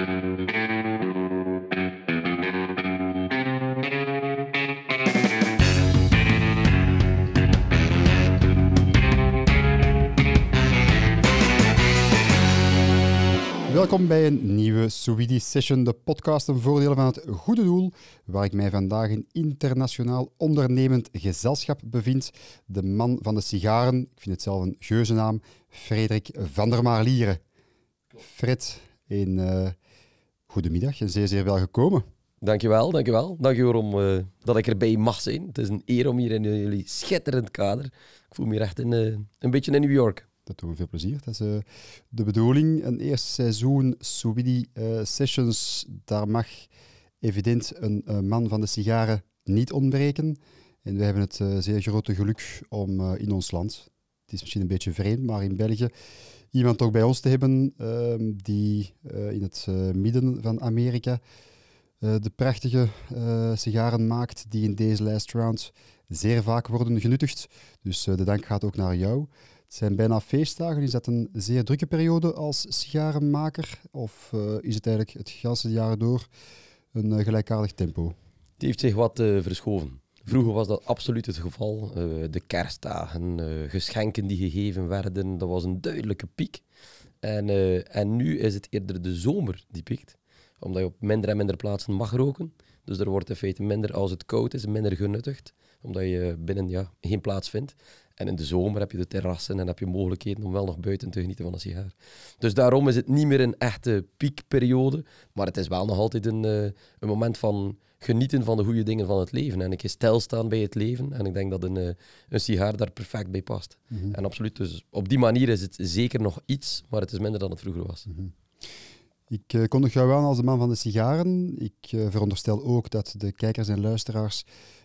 Welkom bij een nieuwe Suidi Session, de podcast een voordeel van het goede doel, waar ik mij vandaag in internationaal ondernemend gezelschap bevind. De man van de sigaren, ik vind het zelf een geuzennaam, Frederik van der Maarlieren. Fred, in Goedemiddag en zeer, zeer wel gekomen. Dankjewel, dankjewel. Dankjewel om, eh, dat ik erbij mag zijn. Het is een eer om hier in eh, jullie schitterend kader. Ik voel me hier echt in, eh, een beetje in New York. Dat doen we veel plezier. Dat is de bedoeling. Een eerste seizoen Swidi Sessions. Daar mag evident een man van de sigaren niet ontbreken. En we hebben het zeer grote geluk om in ons land, het is misschien een beetje vreemd, maar in België iemand ook bij ons te hebben ehm, die eh, in het eh, midden van Amerika eh, de prachtige sigaren maakt die in deze last round zeer vaak worden genuttigd. Dus de dank gaat ook naar jou. Het zijn bijna feestdagen. Is dat een zeer drukke periode als sigarenmaker? Of is het eigenlijk het hele jaar door een gelijkaardig tempo? Het heeft zich wat verschoven. Vroeger was dat absoluut het geval. Eh, de kerstdagen, eh, geschenken die gegeven werden, dat was een duidelijke piek. En, eh, en nu is het eerder de zomer die piekt, omdat je op minder en minder plaatsen mag roken. Dus er wordt in feite minder, als het koud is, minder genuttigd, omdat je binnen ja, geen plaats vindt. En in de zomer heb je de terrassen en heb je mogelijkheden om wel nog buiten te genieten van een sigaar. Dus daarom is het niet meer een echte piekperiode, maar het is wel nog altijd een, eh, een moment van genieten van de goede dingen van het leven. En ik stilstaan bij het leven en ik denk dat een, uh, een sigaar daar perfect bij past. Mhm. En absoluut, dus op die manier is het zeker nog iets, maar het is minder dan het vroeger was. Mhm. Ik kon eh, kondig jou aan als de man van de sigaren. Ik veronderstel ook dat de kijkers en luisteraars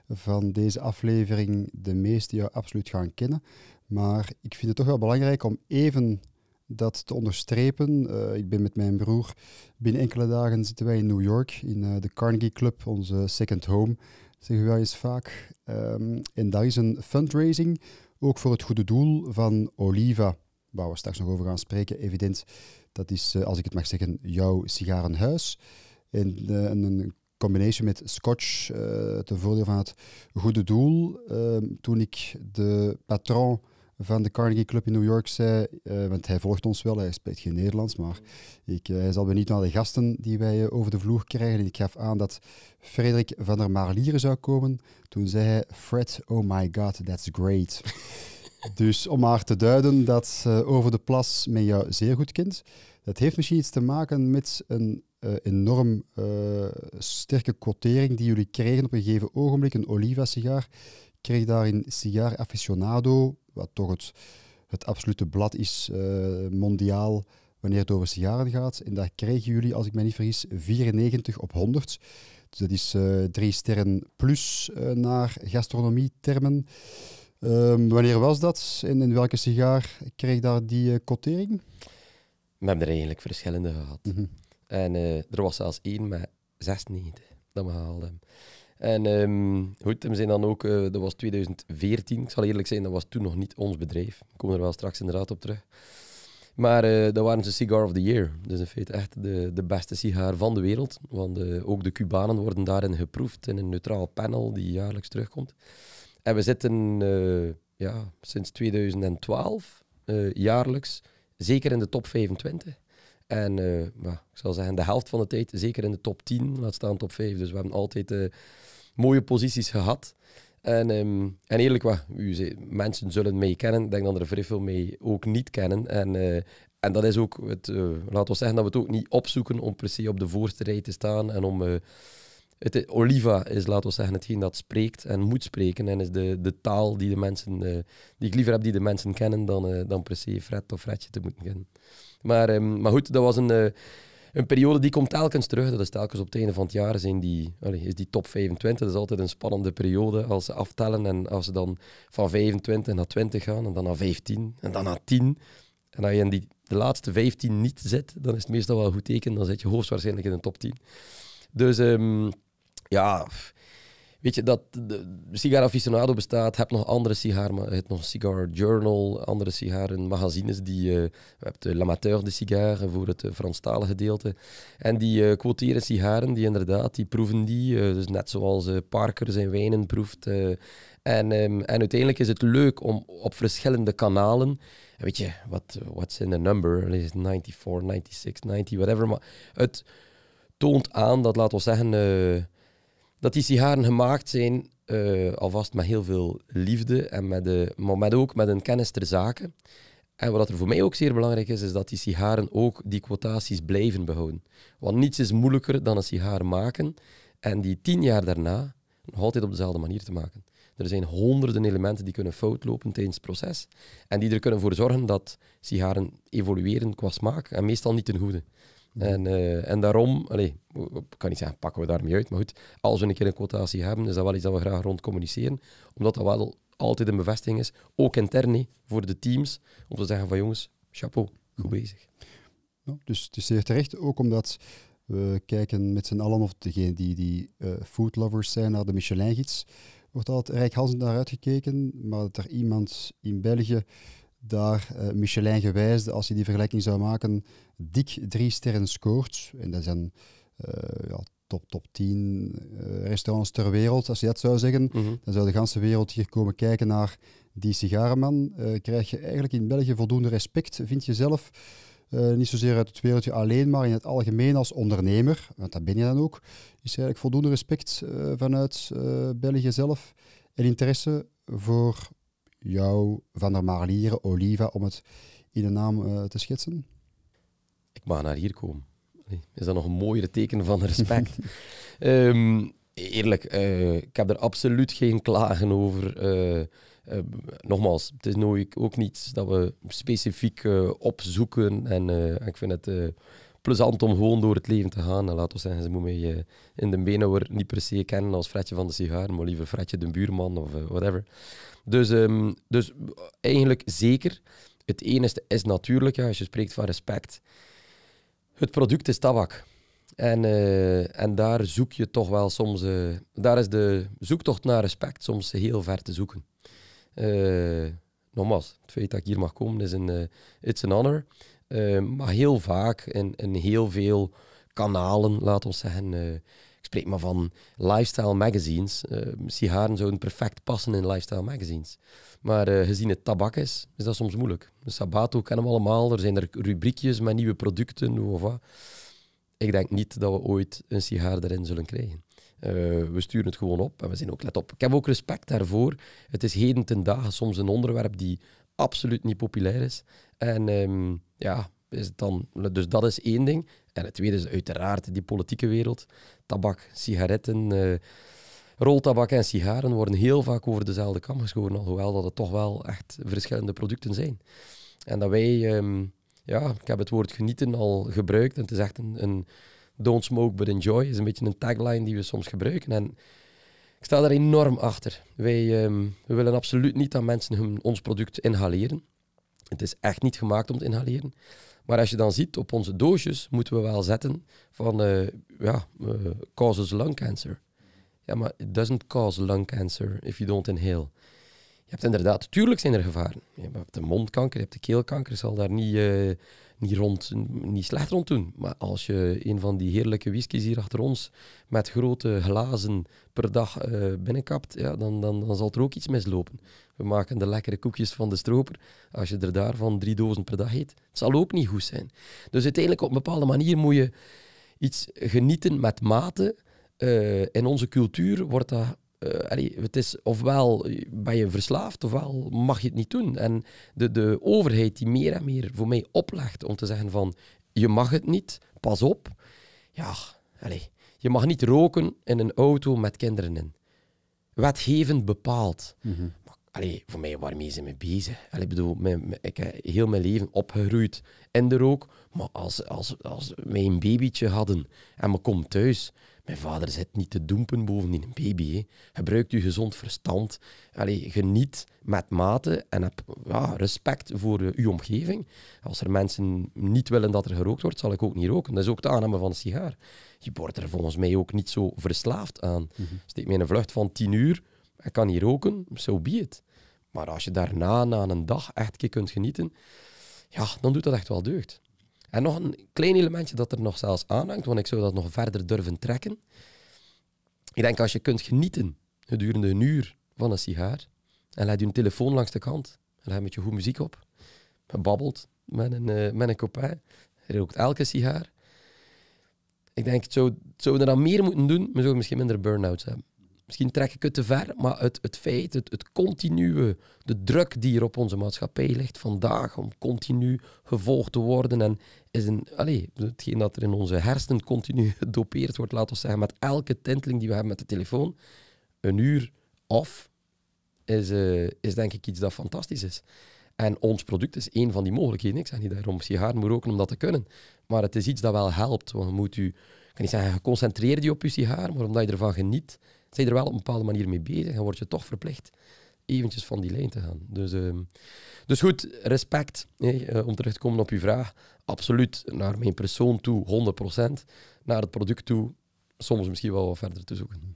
van deze aflevering de meeste jou absoluut gaan kennen. Maar ik vind het toch wel belangrijk om even dat te onderstrepen. Eh, ik ben met mijn broer. Binnen enkele dagen zitten wij in New York in eh, de Carnegie Club, onze second home, zeggen wij eens vaak. Ehm, en daar is een fundraising, ook voor het goede doel van Oliva, waar we straks nog over gaan spreken, evident. Dat is, eh, als ik het mag zeggen, jouw sigarenhuis. En een combinatie met Scotch, uh, ten voordeel van het goede doel. Ehm, toen ik de patroon van de Carnegie Club in New York zei, eh, want hij volgt ons wel, hij spreekt geen Nederlands, maar ik, eh, hij zal benieuwd naar de gasten die wij over de vloer krijgen. En ik gaf aan dat Frederik van der Marlieren zou komen. Toen zei hij, Fred, oh my god, that's great. dus om haar te duiden dat Over de Plas men jou zeer goed kent. Dat heeft misschien iets te maken met een eh, enorm eh, sterke quotering die jullie kregen op een gegeven ogenblik. Een Oliva-sigaar kreeg daarin Sigaar Aficionado, wat toch het, het absolute blad is eh, mondiaal wanneer het over sigaren gaat. En daar kregen jullie, als ik me niet vergis, 94 op 100. Dus dat is drie sterren plus naar gastronomie-termen. Ehm, wanneer was dat en in welke sigaar kreeg daar die uh, quotering? We hebben er eigenlijk verschillende gehad. Mhm. En eh, er was zelfs één met zes dat we haalden. En ehm, goed, we zijn dan ook, eh, dat was 2014. Ik zal eerlijk zijn, dat was toen nog niet ons bedrijf. Ik kom er wel straks inderdaad op terug. Maar eh, dat waren ze Cigar of the Year. Dus in feite echt de, de beste sigaar van de wereld. Want ook de Cubanen worden daarin geproefd in een neutraal panel die jaarlijks terugkomt. En we zitten ja, sinds 2012 jaarlijks zeker in de top 25. En eh, ik zal zeggen, de helft van de tijd, zeker in de top 10, laat staan top 5. Dus we hebben altijd eh, mooie posities gehad. En, ehm, en eerlijk waar, u mensen zullen mij kennen. Ik denk dat er vrij veel mee ook niet kennen. En, eh, en dat is ook, het, laten we zeggen dat we het ook niet opzoeken om per se op de voorste rij te staan. En om, het, Oliva is, laten we zeggen, hetgeen dat spreekt en moet spreken. En is de, de taal die, de mensen, die ik liever heb die de mensen kennen dan, dan per se Fred of Fredje te moeten kennen. Maar, ehm, maar goed, dat was een, eh, een periode die komt telkens terug. Dat is telkens op het einde van het jaar zijn die, is die top 25. Dat is altijd een spannende periode als ze aftellen. En als ze dan van 25 naar 20 gaan en dan naar 15 en dan naar 10. En als je in die, de laatste 15 niet zit, dan is het meestal wel een goed teken. Dan zit je hoogstwaarschijnlijk in de top 10. Dus ehm, ja, Weet je, dat de Cigar Aficionado bestaat, heb nog andere sigaren, je het nog Cigar Journal, andere sigaren, magazines die, eh, hebben eh, de l'amateur de sigaren voor het eh, Franstalige gedeelte. En die uh, quoteren sigaren, die inderdaad, die proeven die, dus net zoals Parker zijn wijnen proeft. en, ehm, en uiteindelijk is het leuk om op verschillende kanalen weet je, wat what's in the number? Is 94, 96, 90, whatever. Maar het toont aan dat, laten we zeggen, dat die sigaren gemaakt zijn eh, alvast met heel veel liefde, en met de, maar met ook met een kennis ter zaken. En wat er voor mij ook zeer belangrijk is, is dat die sigaren ook die quotaties blijven behouden. Want niets is moeilijker dan een sigaar maken en die tien jaar daarna nog altijd op dezelfde manier te maken. Er zijn honderden elementen die kunnen fout lopen tijdens het proces en die er kunnen voor zorgen dat sigaren evolueren qua smaak en meestal niet ten goede. En, eh, en daarom, allez, ik kan niet zeggen, pakken we daarmee uit, maar goed, als we een keer een quotatie hebben, is dat wel iets dat we graag rond communiceren, omdat dat wel altijd een bevestiging is, ook intern voor de teams, om te zeggen van jongens, chapeau, goed bezig. Nou, dus het is zeer terecht, ook omdat we kijken met z'n allen, of degenen die, die eh, food lovers zijn, naar de Michelin-gids, wordt altijd rijkhalsend naar uitgekeken, maar dat er iemand in België daar eh, Michelin gewijsde, als je die vergelijking zou maken, dik drie sterren scoort. En dat zijn eh, ja, top, top 10 eh, restaurants ter wereld. Als je dat zou zeggen, mhm. dan zou de ganse wereld hier komen kijken naar die sigarenman. krijg je eigenlijk in België voldoende respect, vind je zelf. niet zozeer uit het wereldje alleen, maar in het algemeen als ondernemer, want dat ben je dan ook, is eigenlijk voldoende respect vanuit België zelf en interesse voor jou, Van der Marlieren, Oliva, om het in de naam eh, te schetsen? Ik mag naar hier komen. Is dat nog een mooiere teken van respect? um, eerlijk, eh, ik heb er absoluut geen klagen over. Uh, nogmaals, het is nooit ook niets dat we specifiek opzoeken. En ik vind het plezant om gewoon door het leven te gaan. En laten we zeggen, ze moet mij eh, in de benen niet per se kennen als Fretje van de sigaar, maar liever Fretje de buurman of eh, whatever. Dus, ehm, dus eigenlijk zeker. Het enige is natuurlijk, als je spreekt van respect, het product is tabak. En, eh, en daar zoek je toch wel soms, daar is de zoektocht naar respect soms heel ver te zoeken. Uh, nogmaals, het feit dat ik hier mag komen is een, it's an honor. Eh, maar heel vaak en, heel veel kanalen, laten we zeggen. Eh, ik spreek maar van lifestyle magazines. Uh, eh, sigaren zouden perfect passen in lifestyle magazines. Maar gezien het tabak is, is dat soms moeilijk. De Sabato kennen we allemaal. Er zijn er rubriekjes met nieuwe producten. Of wat. Ik denk niet dat we ooit een sigaar erin zullen krijgen. we sturen het gewoon op en we zijn ook let op. Ik heb ook respect daarvoor. Het is heden ten dagen soms een onderwerp die absoluut niet populair is. En ehm, ja, is dan, dus dat is één ding. En het tweede is uiteraard die politieke wereld. Tabak, sigaretten, eh, roltabak en sigaren worden heel vaak over dezelfde kam geschoren, alhoewel dat het toch wel echt verschillende producten zijn. En dat wij, ehm, ja, ik heb het woord genieten al gebruikt en het is echt een, een don't smoke but enjoy, is een beetje een tagline die we soms gebruiken. En ik sta daar enorm achter. Wij ehm, we willen absoluut niet dat mensen hun, ons product inhaleren. Het is echt niet gemaakt om te inhaleren. Maar als je dan ziet, op onze doosjes moeten we wel zetten van uh, ja, eh, causes lung cancer. Ja, maar it doesn't cause lung cancer if you don't inhale. Je hebt inderdaad, tuurlijk zijn er gevaren. Je hebt de mondkanker, je hebt de keelkanker, je zal daar niet, eh, niet, rond, niet slecht rond doen. Maar als je een van die heerlijke whiskies hier achter ons met grote glazen per dag binnenkapt, ja, dan, dan, dan zal er ook iets mislopen we maken de lekkere koekjes van de stroper. Als je er daarvan drie dozen per dag eet, het zal ook niet goed zijn. Dus uiteindelijk op een bepaalde manier moet je iets genieten met mate. Eh, in onze cultuur wordt dat eh, het is ofwel ben je verslaafd, ofwel mag je het niet doen. En de, de overheid die meer en meer voor mij oplegt om te zeggen van je mag het niet, pas op. Ja, je mag niet roken in een auto met kinderen in. Wetgevend bepaald. Mm -hmm allee, voor mij, waarmee ze mee bezig? Allee, bedoel, ik heb heel mijn leven opgegroeid in de rook. Maar als, als, als wij een babytje hadden en we komen thuis... Mijn vader zit niet te doempen bovendien een baby. Hè. Gebruik je gezond verstand. Allee, geniet met mate en heb ja, respect voor eh, uw omgeving. Als er mensen niet willen dat er gerookt wordt, zal ik ook niet roken. Dat is ook de aanname van een sigaar. Je wordt er volgens mij ook niet zo verslaafd aan. Mhm. Steek mij een vlucht van tien uur, ik kan niet roken, zo so be it. Maar als je daarna, na een dag, echt een kunt genieten, ja, dan doet dat echt wel deugd. En nog een klein elementje dat er nog zelfs aanhangt, want ik zou dat nog verder durven trekken. Ik denk als je kunt genieten gedurende een uur van een sigaar en laat je telefoon langs de kant en je met je goed muziek op, babbelt met een, uh, met een copain, rookt elke sigaar. Ik denk, het zou, zou er dan meer moeten doen, maar zou misschien minder burn-outs hebben misschien trek ik het te ver, maar het, het feit, het, continue, de druk die er op onze maatschappij ligt vandaag om continu gevolgd te worden en is een, allez, hetgeen dat er in onze hersenen continu gedopeerd wordt, laten we zeggen, met elke tinteling die we hebben met de telefoon, een uur of, is, eh, is denk ik iets dat fantastisch is. En ons product is één van die mogelijkheden. Ik zeg niet daarom sigaren moet roken om dat te kunnen. Maar het is iets dat wel helpt. Want we moet u, ik kan niet zeggen, geconcentreerd je op je sigaar, maar omdat je ervan geniet, zijn er wel op een bepaalde manier mee bezig en word je toch verplicht eventjes van die lijn te gaan. Dus, ehm, dus goed, respect. Eh, om terug te komen op uw vraag. Absoluut naar mijn persoon toe, 100%. Naar het product toe, soms misschien wel wat verder te zoeken.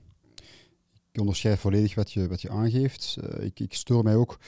Ik onderschrijf volledig wat je, wat je aangeeft. Eh, ik, ik stoor mij ook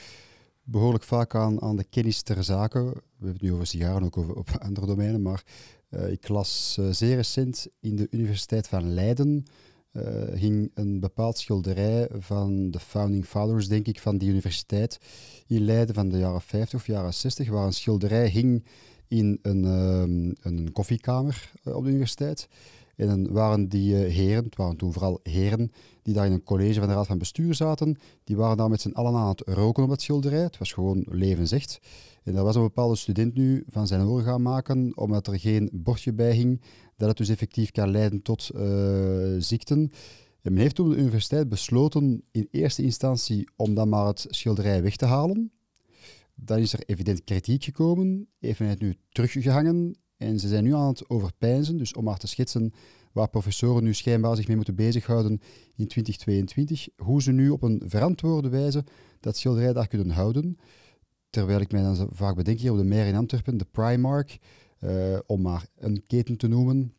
behoorlijk vaak aan, aan de kennis ter zake. We hebben het nu over sigaren, ook over, op andere domeinen. Maar eh, ik las zeer recent in de Universiteit van Leiden uh, hing een bepaald schilderij van de founding fathers, denk ik, van die universiteit in Leiden van de jaren 50 of jaren 60, waar een schilderij hing in een, ehm, een koffiekamer eh, op de universiteit. En dan waren die eh, heren, het waren toen vooral heren, die daar in een college van de Raad van Bestuur zaten, die waren daar met z'n allen aan het roken op dat schilderij. Het was gewoon leven zegt. En daar was een bepaalde student nu van zijn oor gaan maken, omdat er geen bordje bij hing, dat het dus effectief kan leiden tot eh, ziekten. En men heeft toen de universiteit besloten in eerste instantie om dan maar het schilderij weg te halen. Dan is er evident kritiek gekomen, Even het nu teruggehangen en ze zijn nu aan het overpijnzen, dus om maar te schetsen waar professoren nu schijnbaar zich mee moeten bezighouden in 2022, hoe ze nu op een verantwoorde wijze dat schilderij daar kunnen houden. Terwijl ik mij dan vaak bedenk hier op de meer in Antwerpen, de Primark, eh, om maar een keten te noemen,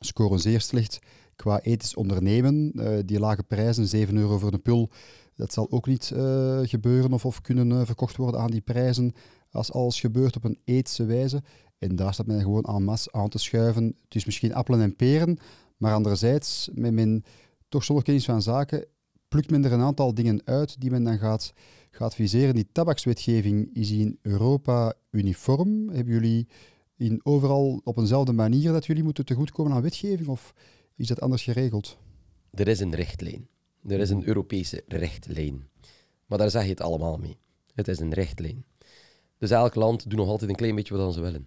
scoren zeer slecht qua ethisch ondernemen. Eh, die lage prijzen, 7 euro voor een pul, dat zal ook niet eh, gebeuren of, of kunnen verkocht worden aan die prijzen als alles gebeurt op een ethische wijze. En daar staat men gewoon aan mas aan te schuiven. Het is misschien appelen en peren, maar anderzijds, met mijn toch zonder kennis van zaken, plukt men er een aantal dingen uit die men dan gaat, gaat viseren. Die tabakswetgeving is in Europa uniform. Hebben jullie in overal op eenzelfde manier dat jullie moeten tegoedkomen aan wetgeving of is dat anders geregeld? Er is een rechtlijn. Er is een Europese rechtlijn. Maar daar zeg je het allemaal mee. Het is een rechtlijn. Dus elk land doet nog altijd een klein beetje wat ze willen.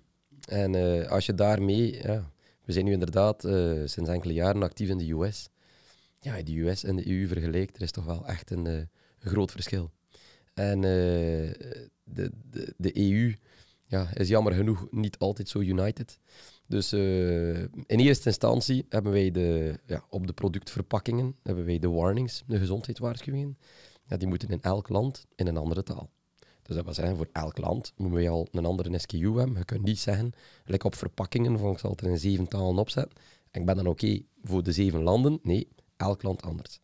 En eh, als je daarmee, ja, we zijn nu inderdaad eh, sinds enkele jaren actief in de US. Ja, de US en de EU vergelijkt, er is toch wel echt een, eh, groot verschil. En de, de, de, EU ja, is jammer genoeg niet altijd zo united. Dus in eerste instantie hebben wij de, ja, op de productverpakkingen hebben wij de warnings, de gezondheidswaarschuwingen. Ja, die moeten in elk land in een andere taal. Dus dat wil zeggen, voor elk land moeten we al een andere SKU hebben. Je kunt niet zeggen, like op verpakkingen, van ik zal het in zeven talen opzetten. En ik ben dan oké voor de zeven landen. Nee, elk land anders.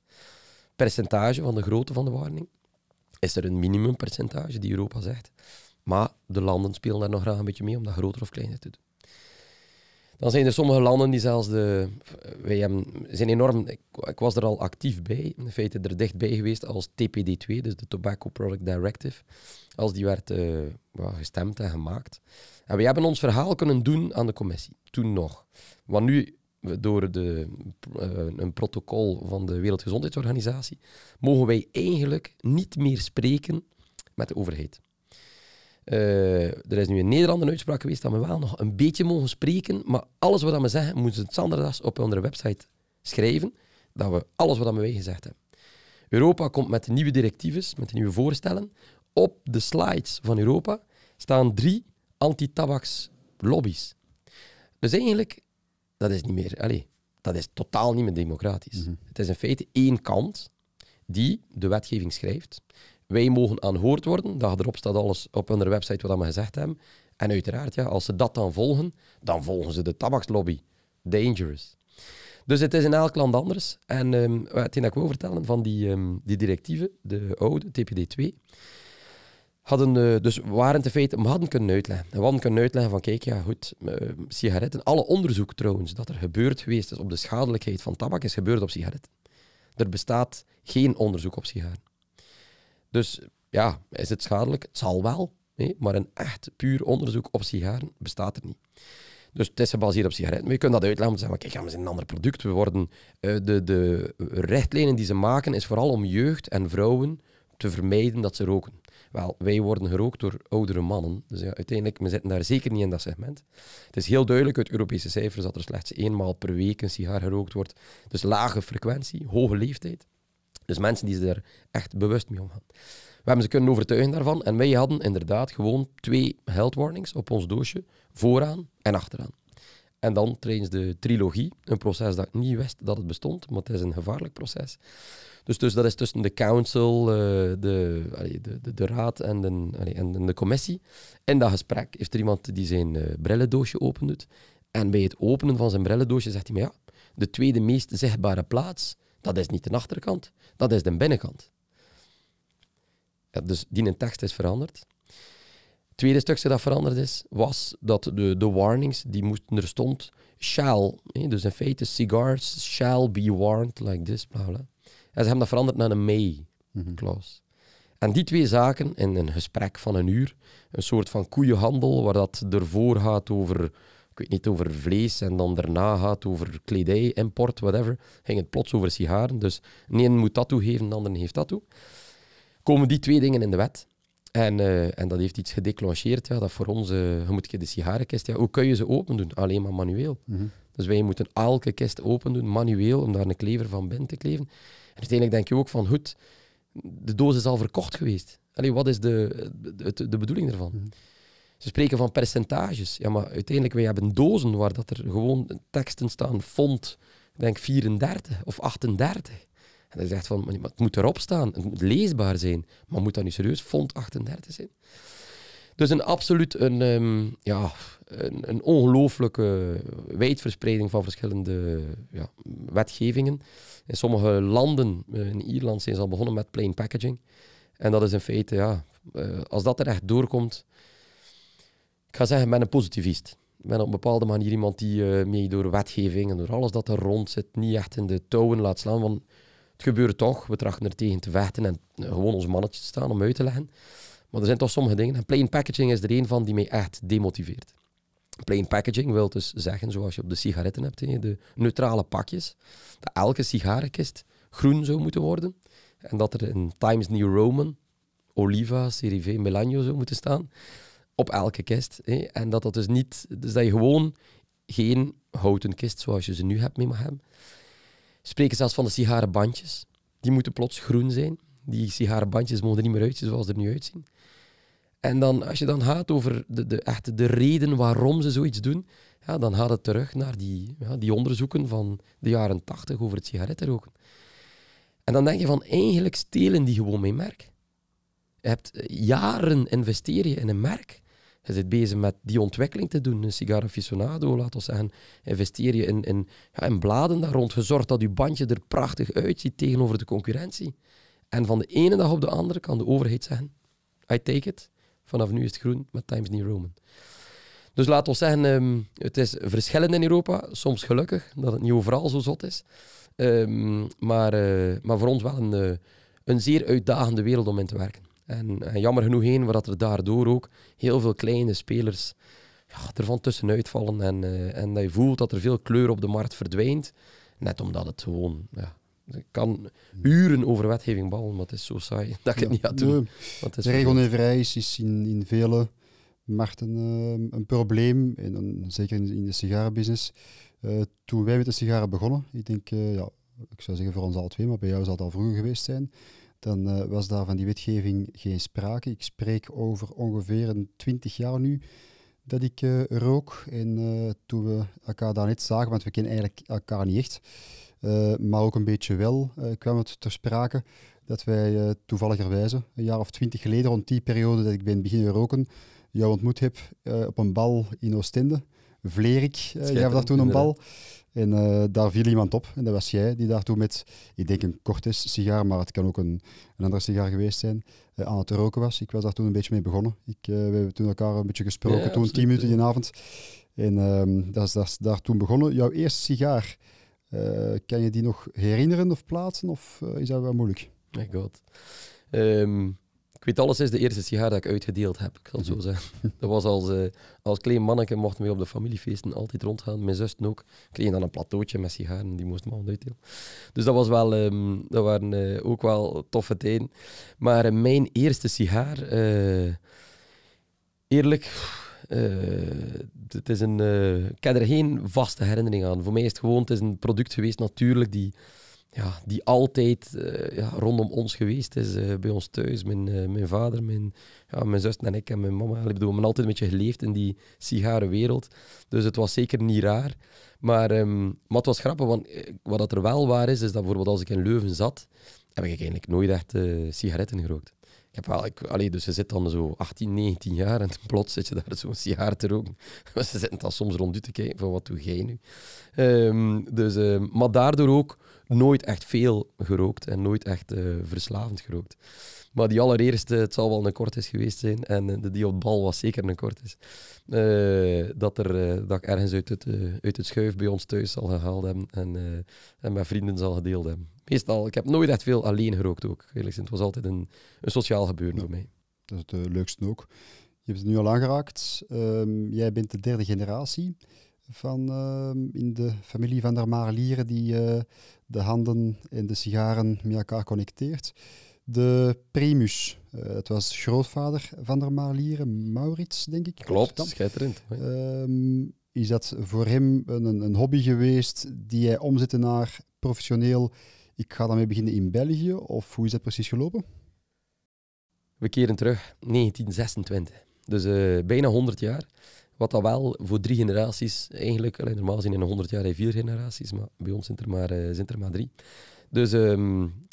Percentage van de grootte van de warning. Is er een minimumpercentage die Europa zegt? Maar de landen spelen daar nog graag een beetje mee om dat groter of kleiner te doen. Dan zijn er sommige landen die zelfs de. Eh, WM zijn enorm. Ik, ik, was er al actief bij, in feite er dichtbij geweest als TPD2, dus de Tobacco Product Directive, als die werd eh, gestemd en gemaakt. En we hebben ons verhaal kunnen doen aan de commissie, toen nog. Want nu, door de, eh, een protocol van de Wereldgezondheidsorganisatie, mogen wij eigenlijk niet meer spreken met de overheid. Eh, er is nu in Nederland een uitspraak geweest dat we wel nog een beetje mogen spreken, maar alles wat we zeggen, moeten het zanderdags op onze website schrijven, dat we alles wat we wij gezegd hebben. Europa komt met nieuwe directives, met nieuwe voorstellen. Op de slides van Europa staan drie anti-tabaks lobby's. Dus eigenlijk, dat is niet meer, allez, dat is totaal niet meer democratisch. Mhm. Het is in feite één kant die de wetgeving schrijft, wij mogen aanhoord worden. Dat erop staat alles op hun website wat we gezegd hebben. En uiteraard, ja, als ze dat dan volgen, dan volgen ze de tabakslobby. Dangerous. Dus het is in elk land anders. En um, wat ik wil vertellen van die, um, die directieven, de oude, TPD2, hadden, uh, dus waren te feiten, we hadden kunnen uitleggen. we hadden kunnen uitleggen van, kijk, ja goed, eh, sigaretten, alle onderzoek trouwens dat er gebeurd geweest is op de schadelijkheid van tabak, is gebeurd op sigaretten. Er bestaat geen onderzoek op sigaren. Dus ja, is het schadelijk? Het zal wel, maar een echt puur onderzoek op sigaren bestaat er niet. Dus het is gebaseerd op sigaretten. Maar je kunt dat uitleggen om zeggen, maar gaan we zijn een ander product. We worden, eh, de, de richtlijnen die ze maken is vooral om jeugd en vrouwen te vermijden dat ze roken. Wel, wij worden gerookt door oudere mannen. Dus ja, uiteindelijk, we zitten daar zeker niet in dat segment. Het is heel duidelijk uit Europese cijfers dat er slechts eenmaal per week een sigaar gerookt wordt. Dus lage frequentie, hoge leeftijd. Dus mensen die ze er echt bewust mee omgaan. We hebben ze kunnen overtuigen daarvan en wij hadden inderdaad gewoon twee health warnings op ons doosje, vooraan en achteraan. En dan ze de trilogie, een proces dat ik niet wist dat het bestond, maar het is een gevaarlijk proces. Dus, dus dat is tussen de council, eh, de, de, de, raad en de, en de commissie. In dat gesprek heeft er iemand die zijn eh, brillendoosje opendoet. En bij het openen van zijn brillendoosje zegt hij, maar ja, de tweede meest zichtbare plaats dat is niet de achterkant, dat is de binnenkant. Ja, dus die tekst is veranderd. Het tweede stukje dat veranderd is, was dat de, de warnings, die moesten er stond, shall, dus in feite cigars shall be warned like this, bla bla. En ze hebben dat veranderd naar een may clause. Mhm. En die twee zaken in een gesprek van een uur, een soort van koeienhandel, waar dat ervoor gaat over ik weet niet, over vlees en dan daarna gaat over kledij, import, whatever, ging het plots over sigaren. Dus de een moet dat toegeven, de ander heeft dat toe. Komen die twee dingen in de wet. En, eh, en dat heeft iets gedeclencheerd, ja, dat voor ons, uh, de sigarenkist, ja, hoe kun je ze open doen? Alleen maar manueel. Mhm. Dus wij moeten elke kist open doen, manueel, om daar een klever van binnen te kleven. En uiteindelijk denk je ook van, goed, de doos is al verkocht geweest. Allee, wat is de, de, de bedoeling daarvan? Mhm. Ze spreken van percentages. Ja, maar uiteindelijk, wij hebben dozen waar dat er gewoon teksten staan, font, denk 34 of 38. En dan zegt van, maar het moet erop staan, het moet leesbaar zijn. Maar moet dat nu serieus font 38 zijn? Dus een absoluut een, ehm, ja, een, een ongelooflijke wijdverspreiding van verschillende ja, wetgevingen. In sommige landen, eh, in Ierland zijn ze al begonnen met plain packaging. En dat is in feite, ja, eh, als dat er echt doorkomt, ik ga zeggen, ik ben een positivist. Ik ben op een bepaalde manier iemand die uh, mee door wetgeving en door alles dat er rond zit, niet echt in de touwen laat slaan. Want het gebeurt toch, we trachten er tegen te vechten en eh, gewoon ons mannetje te staan om uit te leggen. Maar er zijn toch sommige dingen. En plain packaging is er een van die mij echt demotiveert. Plain packaging wil dus zeggen, zoals je op de sigaretten hebt, de neutrale pakjes, dat elke sigarenkist groen zou moeten worden. En dat er in Times New Roman, Oliva, CRV, Melanio zou moeten staan op elke kist. Hè? En dat dat dus niet, dus dat je gewoon geen houten kist zoals je ze nu hebt mee mag hebben. Spreken zelfs van de sigarenbandjes. Die moeten plots groen zijn. Die sigarenbandjes mogen er niet meer uitzien zoals ze er nu uitzien. En dan, als je dan gaat over de, de, echt de reden waarom ze zoiets doen, ja, dan gaat het terug naar die, ja, die onderzoeken van de jaren tachtig over het sigarettenroken. En dan denk je van, eigenlijk stelen die gewoon mijn merk. Je hebt eh, jaren investeren in een merk. Je zit bezig met die ontwikkeling te doen. Een cigar aficionado, laat ons zeggen. Investeer je in, in, ja, in bladen daar rond. Gezorgd dat je bandje er prachtig uitziet tegenover de concurrentie. En van de ene dag op de andere kan de overheid zeggen: I take it. Vanaf nu is het groen met Times New Roman. Dus laat ons zeggen, ehm, het is verschillend in Europa. Soms gelukkig dat het niet overal zo zot is. Ehm, maar, eh, maar voor ons wel een, eh, een zeer uitdagende wereld om in te werken. En, en eh, jammer genoeg heen, waar er daardoor ook heel veel kleine spelers ja, ervan tussenuit vallen. En, eh, en dat je voelt dat er veel kleur op de markt verdwijnt. Net omdat het gewoon. Ja, kan uren over wetgeving ballen, maar het is zo saai dat ik niet ga doen. Nee. is is in, in vele markten eh, een probleem. En zeker in, de sigarenbusiness. toen wij met de sigaren begonnen, ik denk, ja, ik zou zeggen voor ons al twee, maar bij jou zou het al vroeger geweest zijn dan eh, was daar van die wetgeving geen sprake. Ik spreek over ongeveer een twintig jaar nu dat ik eh, rook. En eh, toen we elkaar daar zagen, want we kennen eigenlijk elkaar niet echt, maar ook een beetje wel, kwam het ter sprake dat wij toevalligerwijze, een jaar of twintig geleden, rond die periode dat ik ben beginnen roken, jou ontmoet heb op een bal in Oostende. Vlerik, jij had dat toen een bal. En eh, daar viel iemand op, en dat was jij, die daartoe met, ik denk een Cortes-sigaar, maar het kan ook een, een andere sigaar geweest zijn, eh, aan het roken was. Ik was daar toen een beetje mee begonnen. Ik, eh, we hebben toen elkaar een beetje gesproken, toen tien minuten die avond. En ehm, dat is, dat daar toen begonnen. Jouw eerste sigaar, kan je die nog herinneren of plaatsen, of is dat wel moeilijk? Oh my god. Ehm, weet alles is de eerste sigaar dat ik uitgedeeld heb. Ik zal het zo mhm. zeggen. Dat was als, eh, als klein manneke mochten we op de familiefeesten altijd rondgaan. Mijn zus ook. Kreeg dan een plateautje met sigaren, die moesten allemaal uitdelen. Dus dat, was wel, ehm, dat waren eh, ook wel toffe tijden. Maar eh, mijn eerste sigaar, eerlijk, het is een, ik heb er geen vaste herinnering aan. Voor mij is het gewoon het is een product geweest, natuurlijk, die ja, die altijd eh, ja, rondom ons geweest is. Eh, bij ons thuis, mijn, eh, mijn vader, mijn, ja, mijn zus en ik en mijn mama. Ik bedoel, we hebben altijd een beetje geleefd in die sigarenwereld. Dus het was zeker niet raar. Maar, um, het was grappig, want wat dat er wel waar is, is dat bijvoorbeeld als ik in Leuven zat, heb ik eigenlijk nooit echt sigaretten gerookt. Ik heb wel, ik, allee, dus je zit dan zo 18, 19 jaar en plots zit je daar zo'n sigaar te roken. Dus ze zitten dan soms rond u te kijken van wat doe jij nu? Ehm, dus, ehm, maar daardoor ook nooit echt veel gerookt en nooit echt eh, verslavend gerookt. Maar die allereerste, het zal wel een is geweest zijn. En eh, de die op bal was zeker een kortis. Uh, eh, dat, er, dat ik ergens uit het, uit het schuif bij ons thuis zal gehaald hebben. En, en met vrienden zal gedeeld hebben. Meestal, ik heb nooit echt veel alleen gerookt ook. Eerlijk het was altijd een, een sociaal gebeuren voor mij. Dat is het leukste ook. Je hebt het nu al aangeraakt. Ehm, jij bent de derde generatie van, ehm, in de familie van der Marlieren die eh, de handen en de sigaren met elkaar connecteert. De primus, eh, het was grootvader van der Marlieren, Maurits, denk ik. Klopt, schitterend. Ehm, is dat voor hem een, een, hobby geweest die hij omzette naar professioneel? Ik ga daarmee beginnen in België, of hoe is dat precies gelopen? We keren terug 1926, dus eh, bijna 100 jaar. Wat dat wel voor drie generaties eigenlijk, alleen normaal gezien in 100 jaar vier generaties, maar bij ons zijn er maar, eh, zijn er maar drie. Dus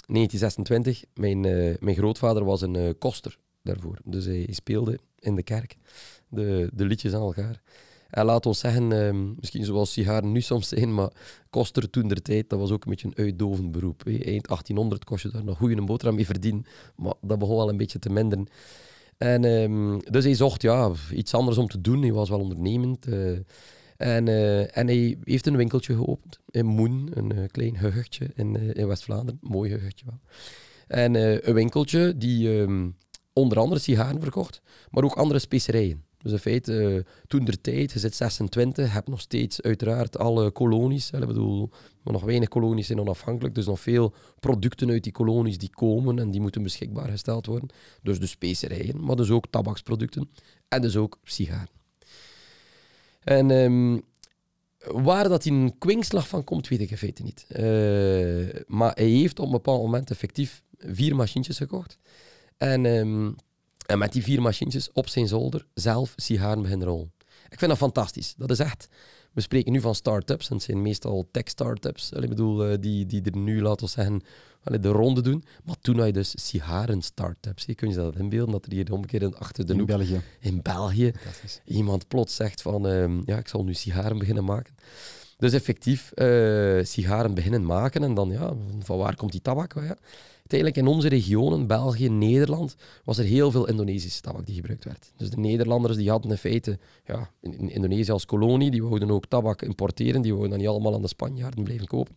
1926, ehm, mijn, eh, mijn grootvader was een eh, koster daarvoor. Dus hij, speelde in de kerk de, de liedjes aan elkaar. En laat ons zeggen, ehm, misschien zoals sigaren nu soms zijn, maar koster toen der tijd, dat was ook een beetje een uitdovend beroep. Eind 1800 kost je daar nog goede boterham mee verdienen, maar dat begon wel een beetje te minderen. En, ehm, dus hij zocht ja, iets anders om te doen. Hij was wel ondernemend. Eh. en, eh, en hij heeft een winkeltje geopend in Moen, een eh, klein gehuchtje in, West-Vlaanderen. Mooi gehuchtje wel. En een winkeltje die ehm, onder andere sigaren verkocht, maar ook andere specerijen. Dus in feite, eh, toen der tijd, je zit 26, hebt nog steeds uiteraard alle kolonies. Ik bedoel, maar nog weinig kolonies zijn onafhankelijk. Dus nog veel producten uit die kolonies die komen en die moeten beschikbaar gesteld worden. Dus de specerijen, maar dus ook tabaksproducten en dus ook sigaren. En um, waar dat in kwingslag van komt, weet ik in feite niet. Eh, maar hij heeft op een bepaald moment effectief vier machientjes gekocht. En... Ehm, en met die vier machientjes op zijn zolder zelf sigaren beginnen rollen. Ik vind dat fantastisch. Dat is echt... We spreken nu van start-ups en het zijn meestal tech-start-ups. Ik bedoel, eh, die, die er nu, laten we zeggen, de ronde doen. Maar toen had je dus sigaren-start-ups. Kun je dat inbeelden? Dat er hier keer achter de in In België. In België. Iemand plots zegt van, ehm, ja, ik zal nu sigaren beginnen maken. Dus effectief, eh, sigaren beginnen maken en dan, ja, van waar komt die tabak? Ja, uiteindelijk in onze regionen, België, Nederland, was er heel veel Indonesische tabak die gebruikt werd. Dus de Nederlanders die hadden in feite, ja, in, Indonesië als kolonie, die wouden ook tabak importeren, die wouden dan niet allemaal aan de Spanjaarden blijven kopen.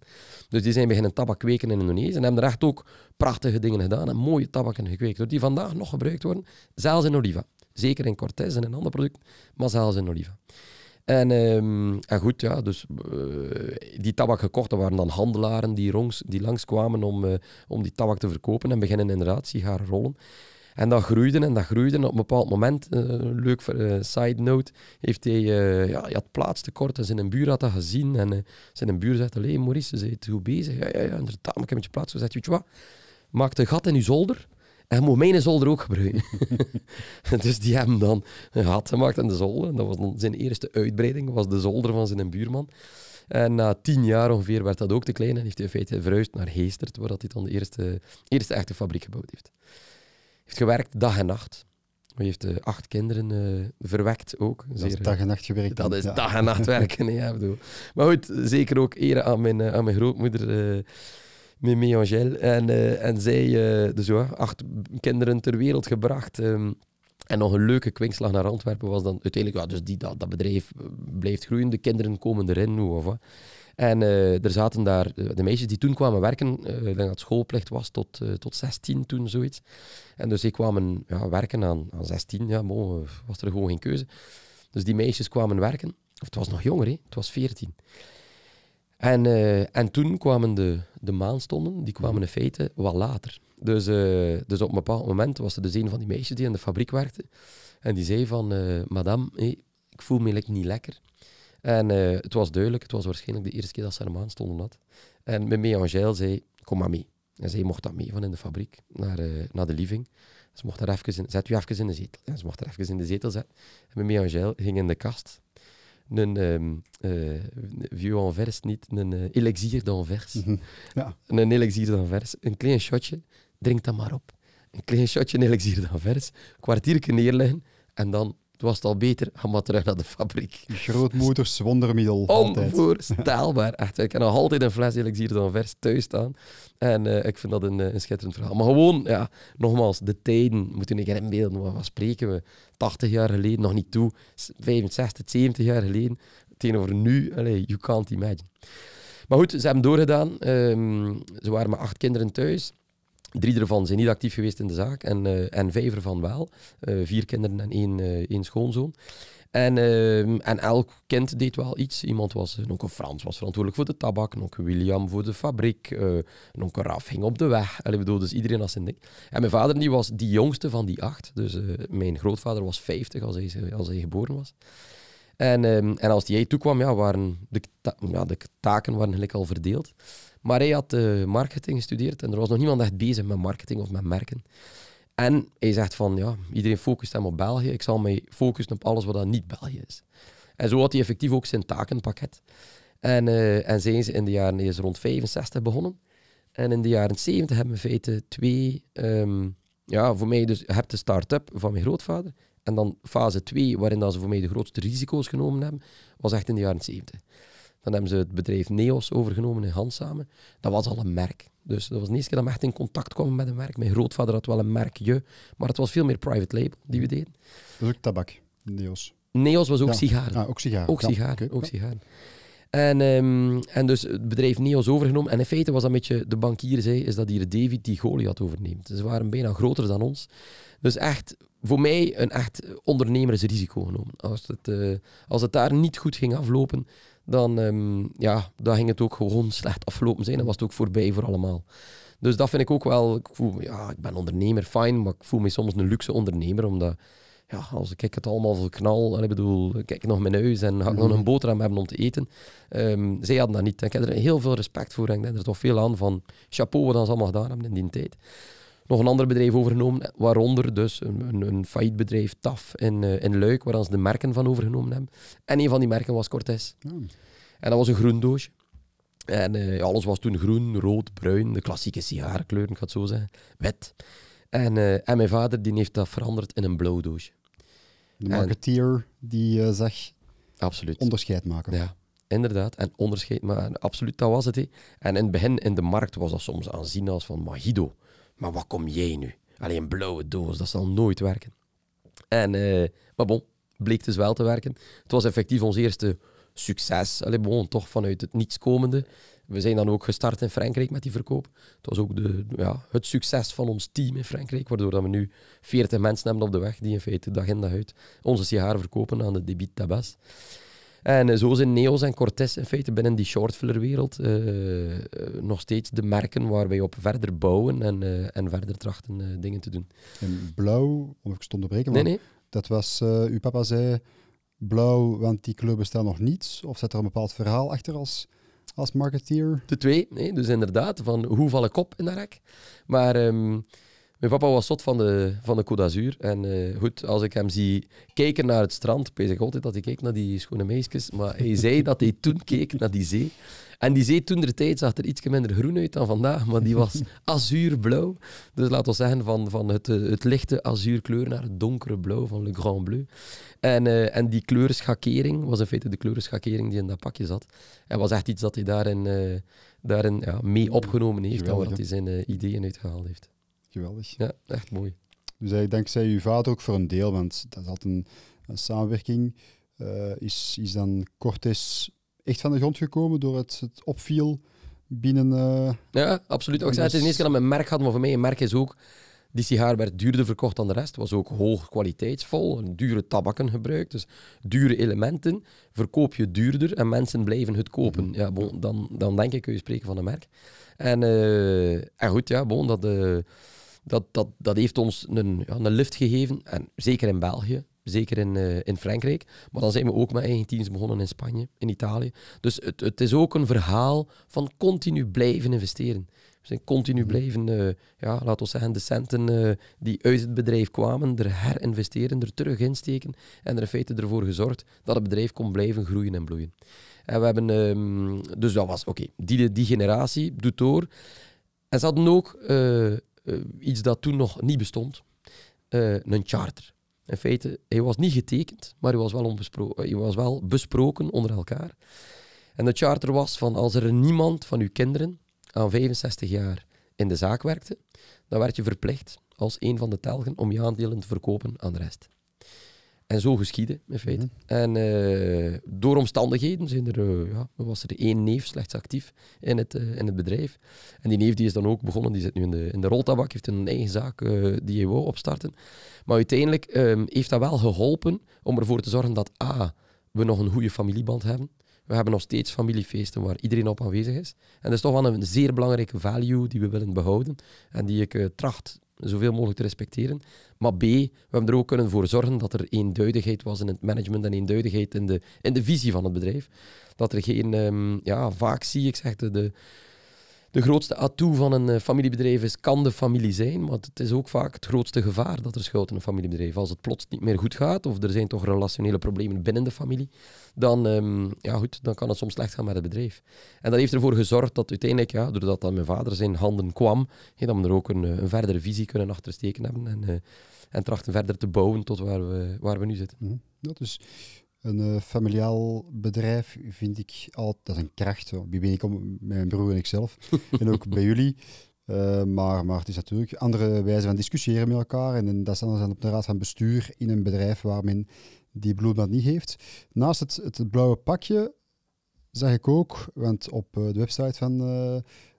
Dus die zijn beginnen tabak kweken in Indonesië en hebben er echt ook prachtige dingen gedaan en mooie tabakken gekweekt, die vandaag nog gebruikt worden, zelfs in Oliva. Zeker in Cortez en in andere producten, maar zelfs in Oliva. Ehm, en, goed, ja, dus eh, die tabak gekocht, dat waren dan handelaren die, rongs, die langskwamen om, eh, om die tabak te verkopen en beginnen inderdaad sigaren rollen. En dat groeide en dat groeide. op een bepaald moment, uh, leuk side note, heeft hij, uh, ja, hij had plaatstekort. En zijn buur had dat gezien. En zijn buur zegt, alleen Maurice, ze te goed bezig. Ja, ja, ja, inderdaad, maar ik heb met je plaats gezet. Weet je wat, maak een gat in je zolder. En moet mijn zolder ook gebruiken. dus die hebben dan een gat gemaakt in de zolder. Dat was dan zijn eerste uitbreiding, was de zolder van zijn buurman. En na tien jaar ongeveer werd dat ook te klein en heeft hij in feite verhuisd naar Heestert, waar hij dan de eerste, eerste echte fabriek gebouwd heeft. heeft gewerkt dag en nacht. Hij heeft eh, acht kinderen eh, verwekt ook. Zeer, dat is dag en nacht gewerkt. Dat is dag en nacht werken. Ja bedoel. maar goed, zeker ook eren aan mijn, eh, aan mijn grootmoeder met En, eh, en zij, eh, dus ja, acht kinderen ter wereld gebracht. Ehm. en nog een leuke kwinkslag naar Antwerpen was dan uiteindelijk, ja, dus die, dat, bedrijf eh, blijft groeien, de kinderen komen erin nu. Of, wat. En er zaten daar de meisjes die toen kwamen werken, uh, denk dat het schoolplicht was tot, uh, tot 16 toen, zoiets. En dus die kwamen ja, werken aan, aan 16, ja, bon, was er gewoon geen keuze. Dus die meisjes kwamen werken, of het was nog jonger, hè? het was 14. En, eh, en toen kwamen de, de maanstonden, die mhm. kwamen in feite wat later. Dus, eh, dus op een bepaald moment was er dus een van die meisjes die in de fabriek werkte. En die zei van, uh, madame, ik voel me niet lekker. En het was duidelijk, het was waarschijnlijk de eerste keer dat ze haar maanstonden had. En mijn Angèle zei, kom maar mee. En zij mocht dat mee van in de fabriek naar, naar de living. Ze mocht daar even in, zet u even in de zetel. En ze mocht er even in de zetel zetten. En mijn Angèle ging in de kast een view ehm, uh, eh, vieux envers, niet een elixier eh, elixir d'envers. Mm ja. Een elixir d'envers, een klein shotje, drink dat maar op. Een klein shotje, een elixir d'envers, kwartiertje neerleggen en dan het was al beter, ga maar terug naar de fabriek. Grootmoeders wondermiddel. Onvoorstelbaar. Echt, ik heb nog altijd een fles er dan vers thuis staan. En eh, ik vind dat een, eh, een, schitterend verhaal. Maar gewoon, ja, nogmaals, de tijden moeten ik inbeelden. Wat, wat spreken we? 80 jaar geleden, nog niet toe. 65, 70 jaar geleden. Tegenover nu, allez, you can't imagine. Maar goed, ze hebben doorgedaan. Ehm, ze waren met acht kinderen thuis. Drie ervan zijn niet actief geweest in de zaak en, uh, en vijf ervan wel. Eh, vier kinderen en één, eh, één schoonzoon. En, ehm, en elk kind deed wel iets. Iemand was, onkel Frans was verantwoordelijk voor de tabak, onkel William voor de fabriek, uh, onkel Raf ging op de weg. En bedoel, dus iedereen had zijn ding. En mijn vader die was die jongste van die acht. Dus mijn grootvader was 50 als hij, als hij geboren was. En, ehm, en als hij toekwam, ja, waren de ja, de taken waren gelijk al verdeeld. Maar hij had eh, marketing gestudeerd en er was nog niemand echt bezig met marketing of met merken. En hij zegt van, ja, iedereen focust hem op België. Ik zal mij focussen op alles wat dat niet België is. En zo had hij effectief ook zijn takenpakket. En, eh, en zijn ze in de jaren is rond 65 begonnen. En in de jaren 70 hebben we in feite twee... Um, ja, voor mij dus, heb de start-up van mijn grootvader. En dan fase 2, waarin dat ze voor mij de grootste risico's genomen hebben, was echt in de jaren 70. Dan hebben ze het bedrijf Neos overgenomen in samen. Dat was al een merk. Dus dat was de eerste keer dat we echt in contact kwamen met een merk. Mijn grootvader had wel een merkje, maar het was veel meer private label die we deden. Dus ook tabak, Neos. Neos was ook sigaren. Ah, ook sigaren. Ook sigaren, En, ehm, en dus het bedrijf Neos overgenomen. En in feite was dat een beetje, de bankier zei, is dat hier David die Goliath overneemt. Ze waren bijna groter dan ons. Dus echt, voor mij een echt ondernemersrisico genomen. Als het, uh, als het daar niet goed ging aflopen, dan, ehm, ja, dan ging het ook gewoon slecht aflopen zijn. Dan was het ook voorbij voor allemaal. Dus dat vind ik ook wel. Ik voel, ja, ik ben ondernemer, fijn, maar ik voel me soms een luxe ondernemer. Omdat, ja, als ik het allemaal zo knal, en ik bedoel, ik kijk nog mijn huis en ga ik nog mhm. een boterham hebben om te eten. Um, zij hadden dat niet. Ik heb er heel veel respect voor en ik denk er toch veel aan van chapeau wat ze allemaal gedaan hebben in die tijd nog een ander bedrijf overgenomen, waaronder dus een, een, een failliet bedrijf, TAF, in, uh, eh, in Luik, waar ze de merken van overgenomen hebben. En een van die merken was Cortez. En dat was een groen doosje. En eh, alles was toen groen, rood, bruin, de klassieke sigarenkleur, ik ga het zo zeggen, wit. En, eh, en mijn vader die heeft dat veranderd in een blauw doosje. De marketeer die zag absoluut. onderscheid maken. Ja, inderdaad. En onderscheid, maken, absoluut, dat was het. He. En in het begin in de markt was dat soms aanzien als van Magido. Maar wat kom jij nu? Alleen een blauwe doos, dat zal nooit werken. En, eh, maar bon, bleek dus wel te werken. Het was effectief ons eerste succes. Allee, bon, toch vanuit het niets komende. We zijn dan ook gestart in Frankrijk met die verkoop. Het was ook de, ja, het succes van ons team in Frankrijk, waardoor dat we nu 40 mensen hebben op de weg die in feite dag in dag uit onze sigaren verkopen aan de debiet Tabas. En eh, zo zijn Neos en Cortez in feite binnen die wereld. Eh, eh, nog steeds de merken waar wij op verder bouwen en, en verder trachten dingen te doen. En blauw, om ik stond te breken, nee, dat was, uw papa zei, blauw, want die club bestaat nog niets. Of zet er een bepaald verhaal achter als, als marketeer? De twee, nee. Dus inderdaad, van hoe val ik op in dat rek? Maar ehm, mijn papa was zot van de, van de Côte d'Azur. En eh, goed, als ik hem zie kijken naar het strand, weet ik altijd dat hij keek naar die schone meisjes. Maar hij zei dat hij toen keek naar die zee. En die zee toen de tijd zag er iets minder groen uit dan vandaag, maar die was azuurblauw. Dus laten we zeggen, van, van het, eh, het lichte azuurkleur naar het donkere blauw van Le Grand Bleu. En, eh, en die kleurschakering was in feite de kleurschakering die in dat pakje zat. En was echt iets dat hij daarin, daarin ja, mee opgenomen heeft Geweldig. en waar hij zijn ideeën uitgehaald heeft geweldig. Dus. Ja, echt mooi. Dus denk dankzij uw vader ook voor een deel, want dat had een, een samenwerking. Eh, is, is dan Cortes echt van de grond gekomen door het, het opviel binnen... Eh, ja, absoluut. Ook, het is niet eens dat een merk had, maar voor mij een merk is ook... Die sigaar werd duurder verkocht dan de rest, was ook hoog kwaliteitsvol, dure tabakken gebruikt, dus dure elementen. Verkoop je duurder en mensen blijven het kopen. Mhm. Ja, dan, dan denk ik, kun je spreken van een merk. En, uh, en goed, ja, bon, dat... de dat, dat, dat heeft ons een, ja, een lift gegeven. En zeker in België, zeker in, eh, in Frankrijk. Maar dan zijn we ook met eigen teams begonnen in Spanje, in Italië. Dus het, het is ook een verhaal van continu blijven investeren. We zijn continu mhm. blijven, eh, ja, laten we zeggen, de centen eh, die uit het bedrijf kwamen, er herinvesteren, er terug insteken en er in feite ervoor gezorgd dat het bedrijf kon blijven groeien en bloeien. En we hebben, ehm, dus dat was oké, die, die generatie doet door. En ze hadden ook eh, iets dat toen nog niet bestond. Eh, een charter. In feite, hij was niet getekend, maar hij was, wel eh, hij was wel besproken onder elkaar. En de charter was van als er niemand van uw kinderen aan 65 jaar in de zaak werkte, dan werd je verplicht als een van de telgen om je aandelen te verkopen aan de rest. En zo geschieden, in feite. Mhm. En eh, door omstandigheden zijn er, eh, ja, was er één neef slechts actief in het, eh, in het bedrijf. En die neef die is dan ook begonnen, die zit nu in de, in de roltabak, heeft een eigen zaak die hij wou opstarten. Maar uiteindelijk ehm, heeft dat wel geholpen om ervoor te zorgen dat A, ah, we nog een goede familieband hebben. We hebben nog steeds familiefeesten waar iedereen op aanwezig is. En dat is toch wel een zeer belangrijke value die we willen behouden en die ik tracht zoveel mogelijk te respecteren. Maar B, we hebben er ook kunnen voor zorgen dat er eenduidigheid was in het management en eenduidigheid in de, in de visie van het bedrijf. Dat er geen, ehm, ja, vaak zie ik zeg de, de grootste atout van een eh, familiebedrijf is, kan de familie zijn, want het is ook vaak het grootste gevaar dat er schuilt in een familiebedrijf. Als het plots niet meer goed gaat, of er zijn toch relationele problemen binnen de familie, dan, ehm, ja goed, dan kan het soms slecht gaan met het bedrijf. En dat heeft ervoor gezorgd dat uiteindelijk, ja, doordat dat mijn vader zijn handen kwam, he, dat we er ook een, eh, een verdere visie kunnen achtersteken hebben en, eh, en trachten verder te bouwen tot waar we, waar we nu zitten. Mhm. Dat is een eh, familiaal bedrijf vind ik altijd, dat is een kracht. Wie ben ik om, mijn broer en ikzelf. en ook bij jullie. Eh, maar, maar het is natuurlijk andere wijze van discussiëren met elkaar. En, dat is anders dan op de raad van bestuur in een bedrijf waar men die bloedband niet heeft. Naast het, het blauwe pakje zag ik ook, want op eh, de website van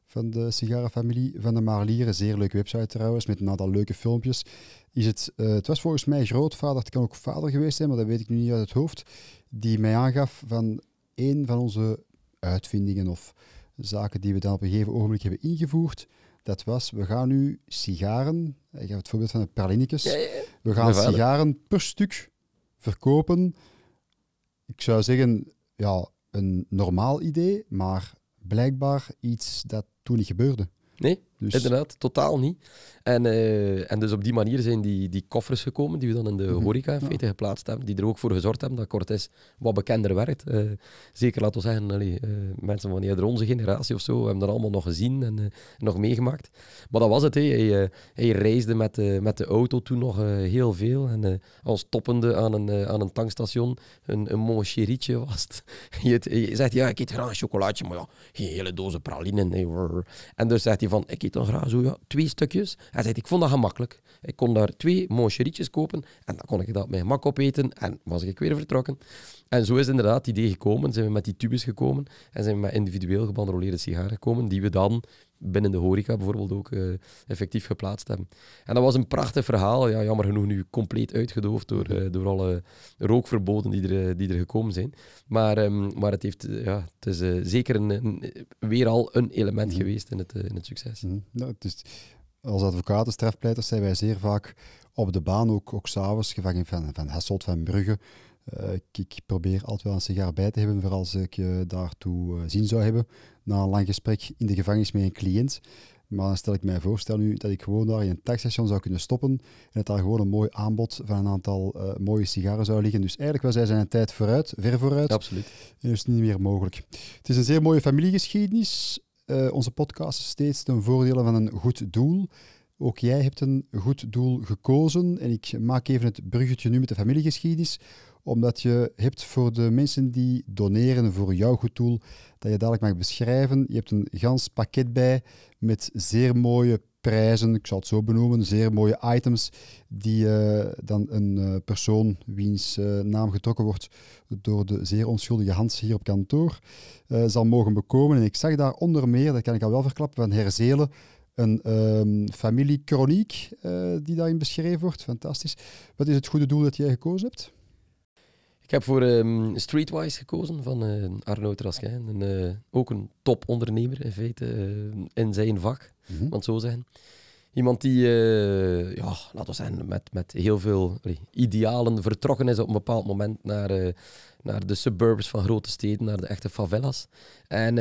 van de sigarenfamilie van de Marlieren. Zeer leuke website trouwens, met een aantal leuke filmpjes. Is het, eh, het was volgens mij grootvader, het kan ook vader geweest zijn, maar dat weet ik nu niet uit het hoofd, die mij aangaf van een van onze uitvindingen of zaken die we dan op een gegeven ogenblik hebben ingevoerd. Dat was, we gaan nu sigaren, ik heb het voorbeeld van de Perlinicus, we gaan sigaren per stuk verkopen. Ik zou zeggen, ja, een normaal idee, maar blijkbaar iets dat toen niet gebeurde. Nee? Dus- Inderdaad, totaal niet. En, eh, en dus op die manier zijn die, die koffers gekomen die we dan in de mm horeca in feite geplaatst hebben, die er ook voor gezorgd hebben dat is wat bekender werkt. Eh, zeker, laten we zeggen, eh, mensen van eerder onze generatie of zo hebben dat allemaal nog gezien en nog meegemaakt. Maar dat was het, hey. hij, hij reisde met, met de auto toen nog heel veel. En als toppende aan een, aan een tankstation, een, een mooi cherietje was je, zegt, ja, ik eet graag een chocolaatje, maar ja, geen hele dozen pralinen. En dus zegt hij van, graag zo twee stukjes. Hij zei, ik vond dat gemakkelijk. Ik kon daar twee mooie rietjes kopen en dan kon ik dat met mijn gemak opeten en was ik weer vertrokken. En zo is inderdaad het idee gekomen, zijn we met die tubes gekomen en zijn we met individueel gebandroleerde sigaren gekomen die we dan binnen de horeca bijvoorbeeld ook eh, effectief geplaatst hebben. En dat was een prachtig verhaal. Ja, jammer genoeg nu compleet uitgedoofd door, eh, door alle rookverboden die er, eh, die er gekomen zijn. Maar, ehm, maar het, heeft, ja, het is zeker een, weer al een element mhm. geweest in het, in het succes. Nou, dus als advocaten, strafpleiters zijn wij zeer vaak op de baan, ook, ook s'avonds, van, van Hasselt, van Brugge, eh, ik, probeer altijd wel een sigaar bij te hebben vooral als ik uh, daartoe eh, zin zou hebben. Na een lang gesprek in de gevangenis met een cliënt. Maar dan stel ik mij voor, nu dat ik gewoon daar in een taxstation zou kunnen stoppen en dat daar gewoon een mooi aanbod van een aantal mooie sigaren zou liggen. Dus eigenlijk was zijn zijn een tijd vooruit, ver vooruit. absoluut. En is niet meer mogelijk. Het is een zeer mooie familiegeschiedenis. onze podcast is steeds ten voordele van een goed doel. Ook jij hebt een goed doel gekozen. En ik maak even het bruggetje nu met de familiegeschiedenis omdat je hebt voor de mensen die doneren voor jouw goed doel, dat je dadelijk mag beschrijven. Je hebt een gans pakket bij met zeer mooie prijzen, ik zal het zo benoemen, zeer mooie items die eh, dan een eh, persoon wiens eh, naam getrokken wordt door de zeer onschuldige Hans hier op kantoor zal mogen bekomen. En ik zag daar onder meer, dat kan ik al wel verklappen, van Herzelen een ehm, familiekroniek die daarin beschreven wordt. Fantastisch. Wat is het goede doel dat jij gekozen hebt? Ik heb voor ehm, Streetwise gekozen van uh, Arno Traskijn. Eh, ook een topondernemer in feite, uh, in zijn vak, mm want zo zeggen. Iemand die, ja, laten we zeggen, met, met heel veel idealen vertrokken is op een bepaald moment naar, naar de suburbs van grote steden, naar de echte favelas. En,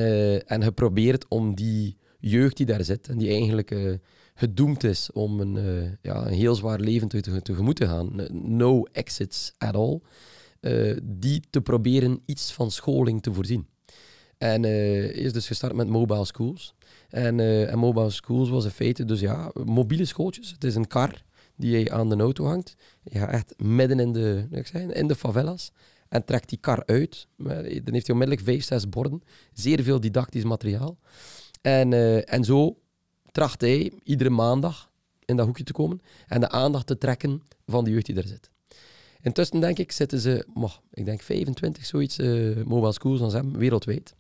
en geprobeerd om die jeugd die daar zit en die eigenlijk gedoemd is om een, ja, een heel zwaar leven te, tegemoet te gaan. No exits at all. Eh, die te proberen iets van scholing te voorzien. En uh, is dus gestart met mobile schools. Eh, en, mobile schools was in feite dus ja, mobiele schooltjes. Het is een kar die je aan de auto hangt. Je gaat echt midden in de, ik in de favelas en trekt die kar uit. Dan heeft hij onmiddellijk vijf, zes borden. Zeer veel didactisch materiaal. En, en zo tracht hij iedere maandag in dat hoekje te komen en de aandacht te trekken van de jeugd die er zit. Intussen denk ik zitten ze, ik denk 25 zoiets, eh, mobile schools als hem, wereldwijd.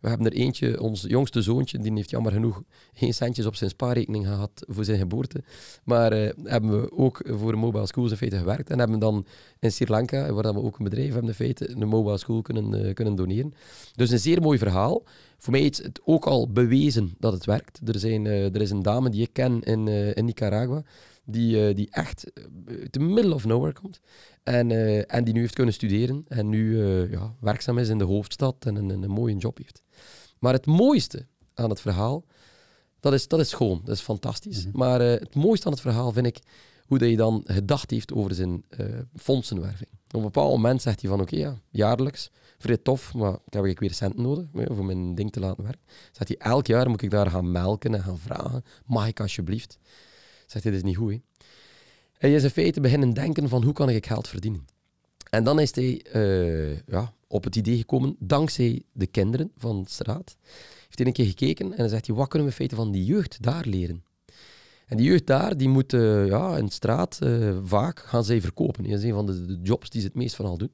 We hebben er eentje, ons jongste zoontje, die heeft jammer genoeg geen centjes op zijn spaarrekening gehad voor zijn geboorte. Maar eh, hebben we ook voor mobile schools in feite gewerkt. En hebben dan in Sri Lanka, waar we ook een bedrijf hebben in feite, een mobile school kunnen, eh, kunnen doneren. Dus een zeer mooi verhaal. Voor mij is het ook al bewezen dat het werkt. Er, zijn, er is een dame die ik ken in, in Nicaragua. Die, die echt te middle of nowhere komt. Eh, en, die nu heeft kunnen studeren en nu eh, ja, werkzaam is in de hoofdstad en een, een, mooie job heeft. Maar het mooiste aan het verhaal, dat is, dat is schoon, dat is fantastisch. Mhm. Maar eh, het mooiste aan het verhaal vind ik hoe hij dan gedacht heeft over zijn fondsenwerving. Op een bepaald moment zegt hij van oké, ja, jaarlijks, vrij tof, maar ik heb ik weer centen nodig ja, om mijn ding te laten werken. Zegt hij, elk jaar moet ik daar gaan melken en gaan vragen, mag ik alsjeblieft? Zegt hij, dit is niet goed hè? Hij is in feite beginnen denken van hoe kan ik geld verdienen. En dan is hij eh, ja, op het idee gekomen, dankzij de kinderen van de straat. Heeft een keer gekeken en dan zegt hij, wat kunnen we in feite van die jeugd daar leren? En die jeugd daar, die moet eh, ja, in de straat eh, vaak gaan zij verkopen. Dat is een van de, jobs die ze het meest van al doen.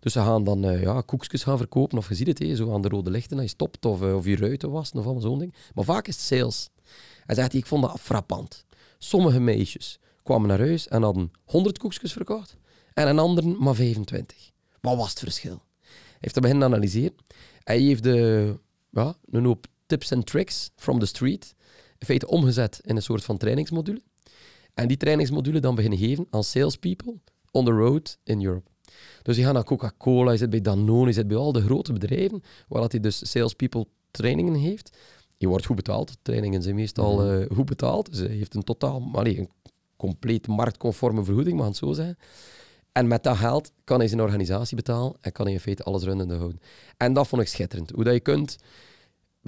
Dus ze gaan dan uh, ja, koekjes gaan verkopen, of je ziet het, hé, zo aan de rode lichten, als je stopt, of, of je ruiten wassen, of allemaal zo'n ding. Maar vaak is het sales. Hij zegt, ik vond dat frappant. Sommige meisjes kwamen naar huis en hadden 100 koekjes verkocht en een ander maar 25. Wat was het verschil? Hij heeft dat te analyseren. Hij heeft de, ja, een hoop tips en tricks from the street in omgezet in een soort van trainingsmodule. En die trainingsmodule dan beginnen geven aan salespeople on the road in Europe. Dus die gaat naar Coca-Cola, je zit bij Danone, je zit bij al de grote bedrijven, waar dat hij dus salespeople trainingen heeft. Je wordt goed betaald. Trainingen zijn meestal mhm. eh, goed betaald. Ze dus heeft een totaal, allee, een compleet marktconforme vergoeding, mag het zo zijn. En met dat geld kan hij zijn organisatie betalen en kan hij in feite alles runnende houden. En dat vond ik schitterend. Hoe dat je kunt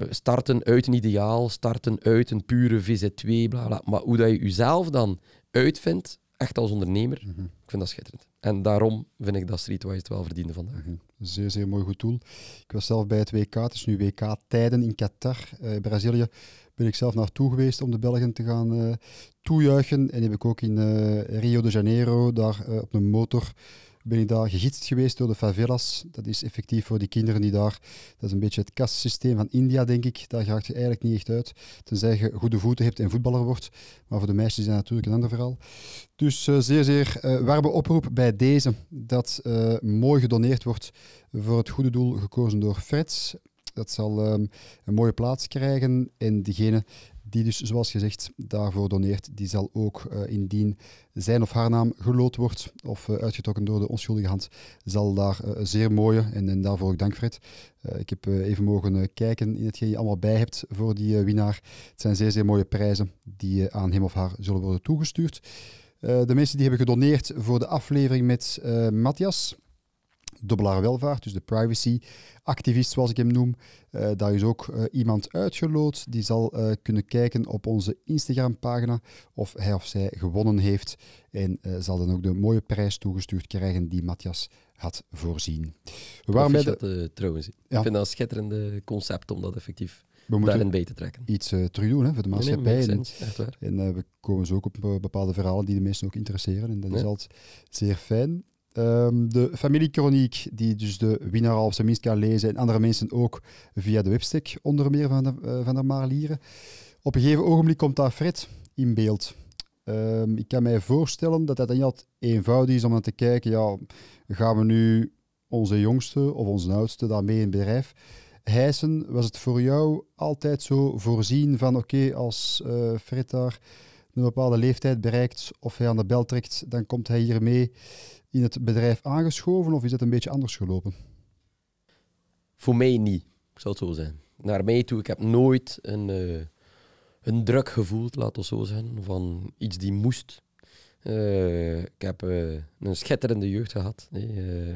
starten uit een ideaal, starten uit een pure VZ2, bla bla. Maar hoe dat je jezelf dan uitvindt, echt als ondernemer, mhm. ik vind dat schitterend. En daarom vind ik dat Streetwise het wel verdiende vandaag. Mhm. Zeer, zeer mooi goed doel. Ik was zelf bij het WK, het is nu WK-tijden in Qatar, eh, Brazilië ben ik zelf naartoe geweest om de Belgen te gaan uh, toejuichen. En heb ik ook in eh, Rio de Janeiro, daar eh, op een motor, ben ik daar gegidst geweest door de favelas. Dat is effectief voor die kinderen die daar... Dat is een beetje het kastsysteem van India, denk ik. Daar gaat je eigenlijk niet echt uit. Tenzij je goede voeten hebt en voetballer wordt. Maar voor de meisjes is dat natuurlijk een ander verhaal. Dus zeer, zeer uh, oproep bij deze. Dat mooi gedoneerd wordt voor het goede doel gekozen door Fred. Dat zal ehm, een mooie plaats krijgen. En degene die dus, zoals gezegd, daarvoor doneert, die zal ook eh, indien zijn of haar naam geloot wordt of eh, uitgetrokken door de onschuldige hand, zal daar eh, zeer mooie, en, en, daarvoor ook dank Fred, ik heb even mogen kijken in hetgeen je allemaal bij hebt voor die winnaar. Het zijn zeer, zeer mooie prijzen die aan hem of haar zullen worden toegestuurd. de mensen die hebben gedoneerd voor de aflevering met Matthias, dubbelaar welvaart, dus de privacy-activist zoals ik hem noem. Eh, daar is ook eh, iemand uitgeloot die zal eh, kunnen kijken op onze Instagram-pagina of hij of zij gewonnen heeft. En zal dan ook de mooie prijs toegestuurd krijgen die Matthias had voorzien. Waarmee de... trouwens. Ik vind dat een schitterend concept om dat effectief we bij te trekken. iets uh, terug doen hè, voor de maatschappij. Nee, en, we komen zo ook op bepaalde verhalen die de mensen ook interesseren. En dat is altijd zeer fijn. Um, de familiekroniek, die dus de winnaar al op zijn minst kan lezen en andere mensen ook via de webstick onder meer van, de, uh, van de Marlieren. Op een gegeven ogenblik komt daar Fred in beeld. Ehm, ik kan mij voorstellen dat dat niet eenvoudig is om dan te kijken, ja, gaan we nu onze jongste of onze oudste daarmee in bedrijf hijsen? Was het voor jou altijd zo voorzien van, oké, als uh, Fred daar een bepaalde leeftijd bereikt of hij aan de bel trekt, dan komt hij hier mee? in het bedrijf aangeschoven of is dat een beetje anders gelopen? Voor mij niet, ik zal het zo zijn. Naar mij toe, ik heb nooit een, eh, een druk gevoeld, laat ons zo zeggen, van iets die moest. Eh, ik heb eh, een schitterende jeugd gehad. Nee,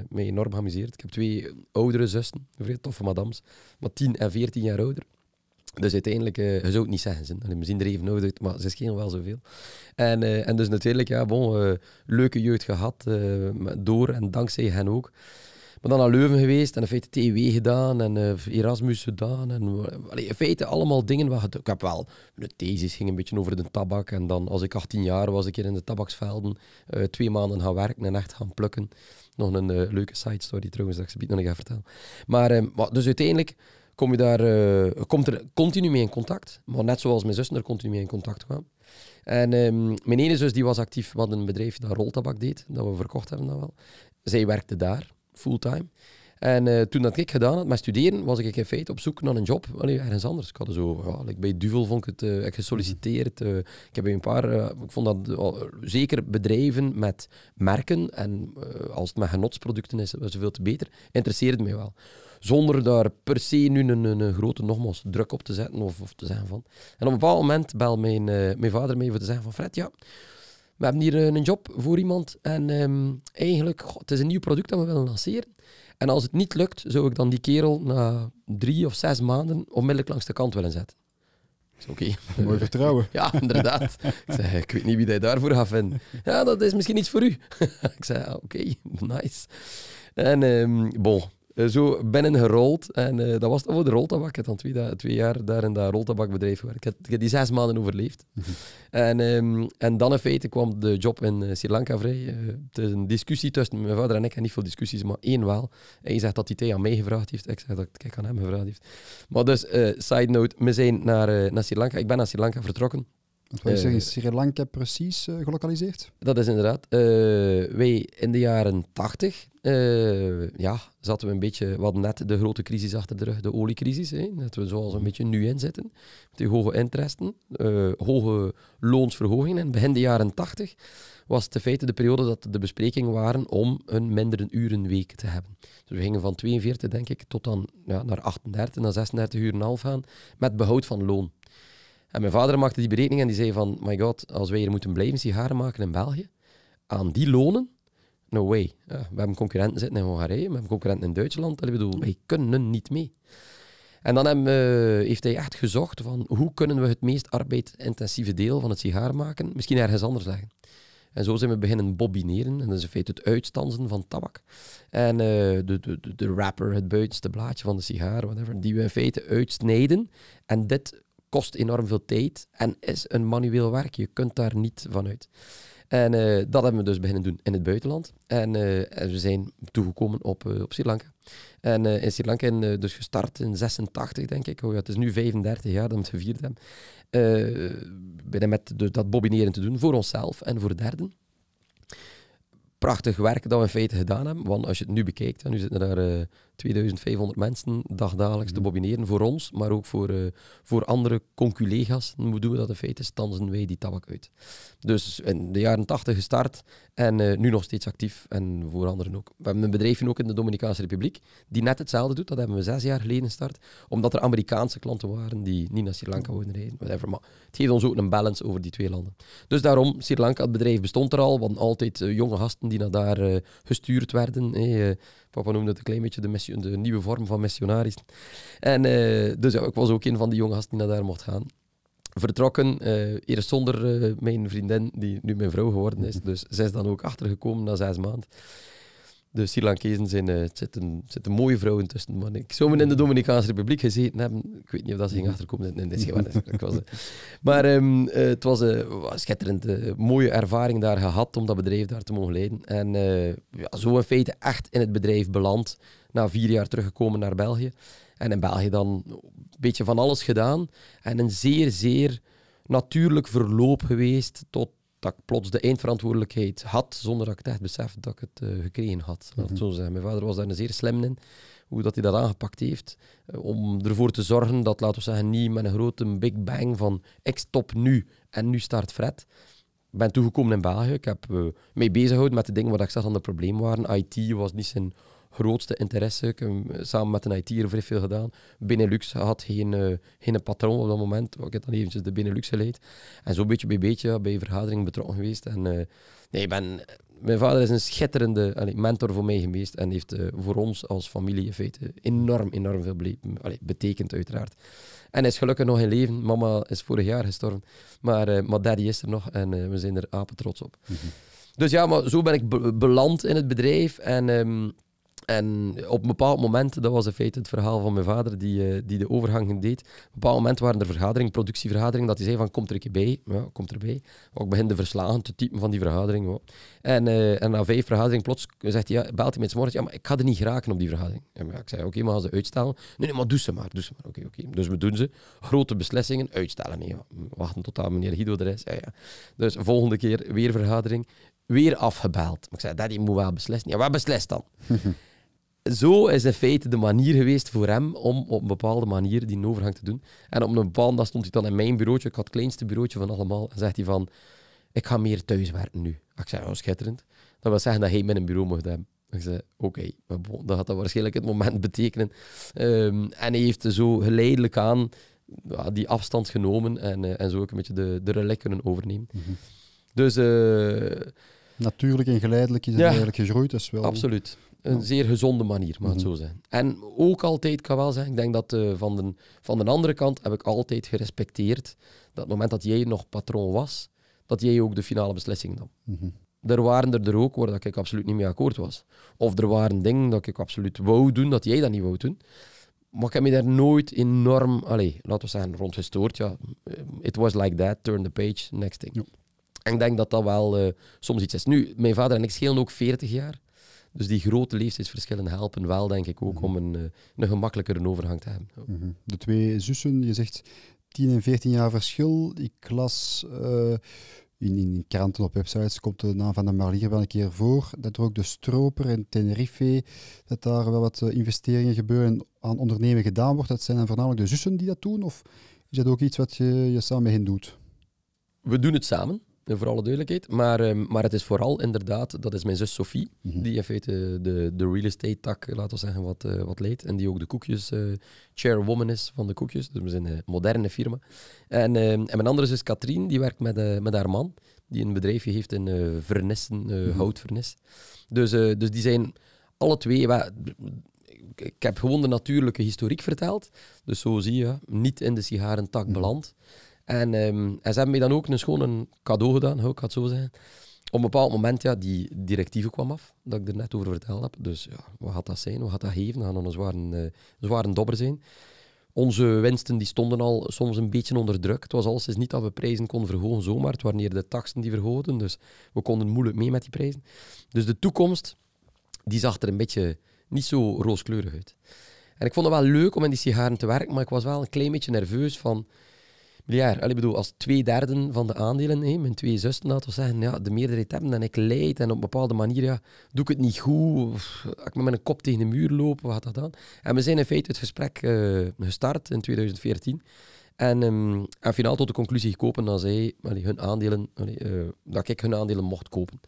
mij enorm geamuseerd. Ik heb twee oudere zussen, vrij toffe madams, maar 10 en 14 jaar ouder. Dus uiteindelijk, uh, je zou het niet zeggen. Allee, we zien er even nodig maar ze schelen wel zoveel. En, eh, en dus natuurlijk, ja, bon, uh, leuke jeugd gehad, door en dankzij hen ook. Maar dan naar Leuven geweest en in feite TW gedaan en Erasmus gedaan. En, allee, in feite allemaal dingen wat ik heb wel. De thesis ging een beetje over de tabak. En dan, als ik 18 jaar was, ik in de tabaksvelden twee maanden gaan werken en echt gaan plukken. Nog een leuke side story trouwens, dat ik ze nog even vertellen. Maar, maar dus uiteindelijk kom je daar, eh, komt er continu mee in contact. Maar net zoals mijn zussen er continu mee in contact kwamen. En ehm, mijn ene zus die was actief, wat een bedrijf dat roltabak deed, dat we verkocht hebben dan wel. Zij werkte daar, fulltime. En eh, toen dat ik gedaan had met studeren, was ik in feite op zoek naar een job. Allee, ergens anders. Ik had zo, ja, like bij Duvel vond ik het uh, eh, ik gesolliciteerd. Eh. ik heb een paar, ik vond dat zeker bedrijven met merken. En als het met genotsproducten is, was het veel te beter. Interesseerde mij wel. Zonder daar per se nu een, een grote, nogmaals, druk op te zetten of, of, te zeggen van. En op een bepaald moment bel mijn, mijn vader mee voor te zeggen van Fred, ja, we hebben hier een job voor iemand en ehm, eigenlijk, het is een nieuw product dat we willen lanceren. En als het niet lukt, zou ik dan die kerel na drie of zes maanden onmiddellijk langs de kant willen zetten. Oké. Mooi vertrouwen. ja, inderdaad. Ik zei, ik weet niet wie hij daarvoor gaat vinden. Ja, dat is misschien iets voor u. ik zei, oké, nice. En ehm, bol. Eh, zo binnengerold. gerold. En eh, dat was over oh, de roltabak. Ik had twee, twee jaar daar in dat roltabakbedrijf gewerkt. Ik heb, die zes maanden overleefd. Mhm. en, ehm, en dan in feite kwam de job in eh, Sri Lanka vrij. het is een discussie tussen mijn vader en ik. En niet veel discussies, maar één wel. Hij zegt dat hij thee aan mij gevraagd heeft. Ik zeg dat ik aan hem gevraagd heeft. Maar dus, side note, we zijn naar, naar Sri Lanka. Ik ben naar Sri Lanka vertrokken. Want wij eh, zeggen Sri Lanka precies eh, gelokaliseerd? Dat is inderdaad. Eh, wij in de jaren 80 ja, zaten we een beetje, wat net de grote crisis achter de rug, de oliecrisis. Hè, dat we zoals een mhm. beetje nu in zitten. Met die hoge interesten, hoge loonsverhogingen. En begin de jaren 80 was het in feite de periode dat de besprekingen waren om een mindere urenweek te hebben. Dus we gingen van 42, denk ik, tot dan ja, naar 38, naar 36 uur en half gaan, met behoud van loon. En mijn vader maakte die berekening en die zei van, my god, als wij hier moeten blijven sigaren maken in België, aan die lonen, no way. we hebben concurrenten zitten in Hongarije, we hebben concurrenten in Duitsland. Ik bedoel, wij kunnen niet mee. En dan eh, heeft hij echt gezocht van hoe kunnen we het meest arbeidsintensieve deel van het sigaren maken, misschien ergens anders leggen. En zo zijn we beginnen bobineren En dat is in feite het uitstansen van tabak. En eh, de, de, de wrapper, het buitenste blaadje van de sigaar, whatever, die we in feite uitsnijden. En dit kost enorm veel tijd en is een manueel werk. Je kunt daar niet vanuit. En eh, dat hebben we dus beginnen doen in het buitenland. En, eh, we zijn toegekomen op, eh, op Sri Lanka. En in Sri Lanka, in, dus gestart in 86, denk ik. Oh, het is nu 35 jaar dat we het gevierd hebben. met dat bobineren te doen voor onszelf en voor derden. Prachtig werk dat we in feite gedaan hebben. Want als je het nu bekijkt, en nu zitten daar 2500 mensen dagdagelijks te mhm. bobineren voor ons, maar ook voor, eh, voor andere conculega's. Hoe doen we dat in feite? Stansen wij die tabak uit. Dus in de jaren 80 gestart en eh, nu nog steeds actief en voor anderen ook. We hebben een bedrijfje ook in de Dominicaanse Republiek die net hetzelfde doet. Dat hebben we zes jaar geleden gestart, omdat er Amerikaanse klanten waren die niet naar Sri Lanka wilden rijden. Whatever. Maar het geeft ons ook een balance over die twee landen. Dus daarom, Sri Lanka, het bedrijf bestond er al, want altijd eh, jonge gasten die naar daar gestuurd werden. Papa noemde het een klein beetje de, de nieuwe vorm van missionaris. En eh, dus ja, ik was ook een van die jonge die naar daar mocht gaan. Vertrokken, eh, eerst zonder eh, mijn vriendin, die nu mijn vrouw geworden is. Dus zij is dan ook achtergekomen na zes maanden. De Sri Lankezen zijn, uh, het zitten, zitten, mooie vrouwen tussen. Maar ik zou me in de mm-hmm. Dominicaanse Republiek gezeten hebben. Ik weet niet of dat ze ging mm-hmm. achterkomen. Nee, dat Maar ehm, eh, het eh, was een schitterend mooie ervaring daar gehad om dat bedrijf daar te mogen leiden. En ja, zo in feite echt in het bedrijf beland. Na vier jaar teruggekomen naar België. En in België dan een beetje van alles gedaan. En een zeer, zeer natuurlijk verloop geweest tot dat ik plots de eindverantwoordelijkheid had, zonder dat ik het echt besef dat ik het eh, gekregen had. Mhm. zo zeggen. Mijn vader was daar een zeer slim in, hoe dat hij dat aangepakt heeft, eh, om ervoor te zorgen dat, laten we zeggen, niet met een grote big bang van ik stop nu en nu start Fred. Ik ben toegekomen in België, ik heb uh, mee bezig met de dingen waar ik zag aan de probleem waren. IT was niet zijn grootste interesse. Ik heb eh, samen met een IT'er vrij veel gedaan. Benelux had geen, uh, geen patroon op dat moment. Ik heb dan eventjes de Benelux geleid. En zo beetje bij beetje bij vergaderingen betrokken geweest. En uh, nee, ben, mijn vader is een schitterende mentor voor mij geweest. En heeft voor ons als familie in feite enorm, enorm veel betekend uiteraard. En hij is gelukkig nog in leven. Mama is vorig jaar gestorven. Maar, maar daddy is er nog en we zijn er apen trots op. Mhm. Dus ja, maar zo ben ik beland in het bedrijf. En... Ehm, en op een bepaald moment, dat was in feite het verhaal van mijn vader die, eh, die de overgang deed. Op een bepaald moment waren er vergaderingen, productievergaderingen, dat hij zei van, komt er een keer bij. Ja, komt erbij. ik begin de verslagen te typen van die vergadering. En, eh, en na vijf vergadering plots zegt hij, ja, belt hij met ja, maar ik ga er niet geraken op die vergadering. ik zei, oké, maar als ze uitstellen? Nee, maar doe ze maar, doe ze maar. Oké, oké. Dus we doen ze. Grote beslissingen, uitstellen. Nee, Wachten tot aan meneer Guido er is. Ja, ja. Dus volgende keer weer vergadering, weer afgebeld. Maar ik zei, dat moet wel beslissen. Ja, wat beslist dan? zo is in feite de manier geweest voor hem om op een bepaalde manier die overgang te doen. En op een bepaald dag stond hij dan in mijn bureautje, ik had het kleinste bureautje van allemaal, en zegt hij van, ik ga meer thuis werken nu. Ik zei, oh, schitterend. Dat wil zeggen dat hij met een bureau mocht hebben. Ik zei, oké, dat gaat dat waarschijnlijk het moment betekenen. Um, en hij heeft zo geleidelijk aan ja, die afstand genomen en, eh, en zo ook een beetje de, de kunnen overnemen. Mhm. Dus... Eh, Natuurlijk en geleidelijk is het eigenlijk gegroeid. dus wel absoluut. Een zeer gezonde manier, maar het mhm. zo zijn. En ook altijd, kan wel zeggen, ik denk dat eh, van, de, van de andere kant heb ik altijd gerespecteerd dat het moment dat jij nog patroon was, dat jij ook de finale beslissing nam. Mhm. Er waren er, er ook waar dat ik absoluut niet mee akkoord was. Of er waren dingen dat ik absoluut wou doen, dat jij dat niet wou doen. Maar ik heb me daar nooit enorm, allez, laten we zeggen, rond gestoord. Ja. Eh, it was like that, turn the page, next thing. Ja. En ik denk dat dat wel eh, soms iets is. Nu, mijn vader en ik schelen ook 40 jaar. Dus die grote leeftijdsverschillen helpen wel, denk ik, ook mhm. om een, eh, een gemakkelijkere overgang te hebben. Mhm. De twee zussen, je zegt 10 en 14 jaar verschil. Ik las eh, in, in kranten op websites, komt de naam van de Marlier wel een keer voor, dat er ook de Stroper en Tenerife, dat daar wel wat eh, investeringen gebeuren aan ondernemen gedaan wordt. Dat zijn dan voornamelijk de zussen die dat doen? Of is dat ook iets wat je, je samen met hen doet? We doen het samen. Eh, voor alle duidelijkheid. Maar, ehm, maar het is vooral inderdaad, dat is mijn zus Sophie, mhm. die in feite de, de real estate tak, laten we zeggen, wat, eh, wat leidt. En die ook de koekjes, eh, chairwoman is van de koekjes. Dus we zijn een moderne firma. En, ehm, en mijn andere zus Katrien, die werkt met, uh, met haar man, die een bedrijfje heeft in uh, vernissen, mhm. houtvernis. Dus, dus die zijn alle twee... Wat, ik heb gewoon de natuurlijke historiek verteld. Dus zo zie je, niet in de sigarentak mhm. beland. Ehm, en, ze hebben mij dan ook een een cadeau gedaan, ik het zo zeggen. Op een bepaald moment, ja, die directieve kwam af, dat ik er net over verteld heb. Dus ja, wat gaat dat zijn? Wat gaat dat geven? Dat gaat een zware, uh, zware dobber zijn. Onze winsten die stonden al soms een beetje onder druk. Het was alles is niet dat we prijzen konden verhogen zomaar. Het waren de taxen die verhoogden, dus we konden moeilijk mee met die prijzen. Dus de toekomst, die zag er een beetje niet zo rooskleurig uit. En ik vond het wel leuk om in die sigaren te werken, maar ik was wel een klein beetje nerveus van miljard. Allee, bedoel, als twee derden van de aandelen, mijn twee zussen, laten we zeggen, ja, de meerderheid hebben en ik leid en op een bepaalde manier ja, doe ik het niet goed, of, ik moet met een kop tegen de muur lopen, wat dan? En we zijn in feite het gesprek eh, gestart in 2014. En, um, en finaal tot de conclusie gekomen dat zij hun aandelen, eh, dat ik hun aandelen mocht kopen.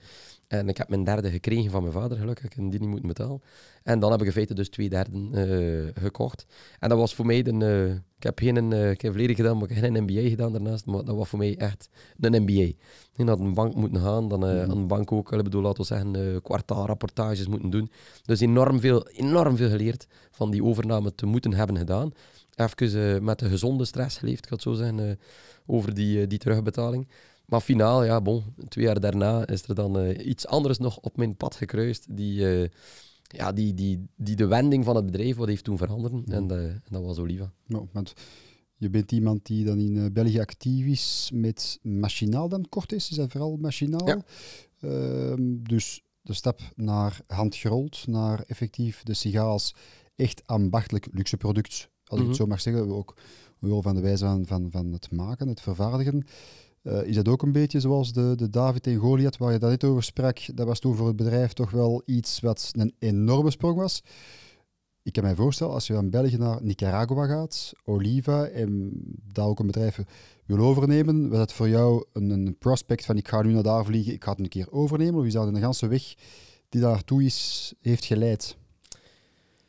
En ik heb mijn derde gekregen van mijn vader, gelukkig, en die niet moeten betalen. En dan heb ik in feite dus twee derden eh, gekocht. En dat was voor mij een... Eh, ik heb geen... Uh, eh, verleden gedaan, maar ik heb geen MBA gedaan daarnaast. Maar dat was voor mij echt een MBA. Ik had een bank moeten gaan, dan mm. aan de bank ook, ik bedoel, laten we zeggen, kwartaalrapportages moeten doen. Dus enorm veel, enorm veel geleerd van die overname te moeten hebben gedaan. Even met de gezonde stress geleefd, ik had zo zeggen, over die, die terugbetaling. Maar finaal, ja, bon, twee jaar daarna is er dan eh, iets anders nog op mijn pad gekruist. Die, eh, ja, die, die, die de wending van het bedrijf wat heeft toen veranderen eh, En, dat was Oliva. Nou, want je bent iemand die dan in België actief is met machinaal dan kort is. Is dat vooral machinaal? Ja. Ehm, dus de stap naar handgerold, naar effectief de sigaals echt ambachtelijk luxe product. Als ik het mhm. zo mag zeggen, ook wel van de wijze van, van, van het maken, het vervaardigen. Eh, is dat ook een beetje zoals de, de David en Goliath, waar je daar net over sprak? Dat was toen voor het bedrijf toch wel iets wat een enorme sprong was. Ik kan mij voorstellen, als je van België naar Nicaragua gaat, Oliva, en daar ook een bedrijf wil overnemen, was dat voor jou een, een prospect van ik ga nu naar daar vliegen, ik ga het een keer overnemen? Of is dat een ganse weg die daartoe is, heeft geleid?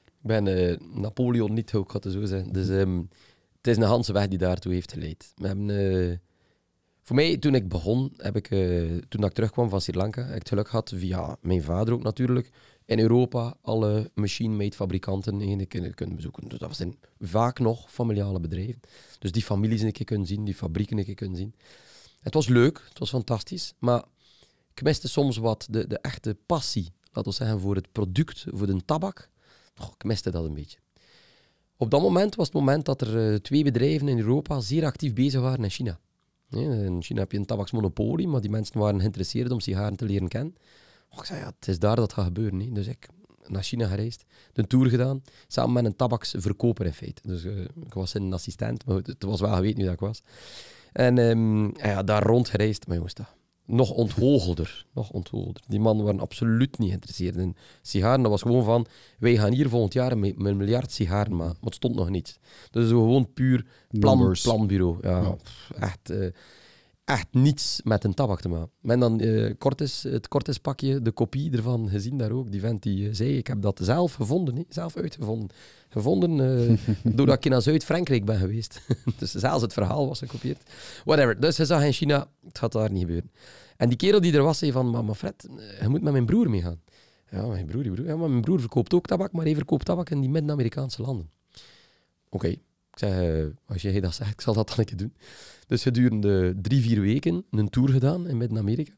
Ik ben eh, Napoleon niet, ook had het zo zeggen. Dus ehm, het is een ganse weg die daartoe heeft geleid. We hebben... Eh, voor mij, toen ik begon, heb ik, eh, toen ik terugkwam van Sri Lanka, heb ik het geluk gehad, via mijn vader ook natuurlijk, in Europa alle machine-made fabrikanten in kunnen, kunnen bezoeken. Dus dat zijn vaak nog familiale bedrijven. Dus die families een keer kunnen zien, die fabrieken een keer kunnen zien. Het was leuk, het was fantastisch, maar ik miste soms wat de, de echte passie, laten we zeggen, voor het product, voor de tabak. Och, ik miste dat een beetje. Op dat moment was het moment dat er eh, twee bedrijven in Europa zeer actief bezig waren in China. In China heb je een tabaksmonopolie, maar die mensen waren geïnteresseerd om sigaren te leren kennen. ik zei, ja, het is daar dat gaat gebeuren. Dus ik naar China gereisd, een tour gedaan, samen met een tabaksverkoper in feite. Dus eh, ik was een assistent, maar het was wel geweten wie dat ik was. En um, ja, daar rondgereisd, maar jongens, dat nog onthogelder. Nog onthogelder. Die mannen waren absoluut niet geïnteresseerd in sigaren. Dat was gewoon van, wij gaan hier volgend jaar met een miljard sigaren maken. Maar het stond nog niet. Dus gewoon puur plan, planbureau. Ja, echt... Eh, echt niets met een tabak te maken. Men dan uh, het Cortes pakje, de kopie ervan gezien daar ook. Die vent die eh, zei, ik heb dat zelf gevonden, zelf uitgevonden. Gevonden eh, doordat ik naar Zuid-Frankrijk ben geweest. dus zelfs het verhaal was gekopieerd. Whatever. Dus hij zag in China, het gaat daar niet gebeuren. En die kerel die er was, zei van, maar Fred, je moet met mijn broer meegaan. Ja, mijn broer, die broer. Ja, maar mijn broer verkoopt ook tabak, maar hij verkoopt tabak in die Midden-Amerikaanse landen. Oké. Ik zeg, eh, als jij dat zegt, ik zal dat dan een keer doen. Dus gedurende drie, vier weken een tour gedaan in Midden-Amerika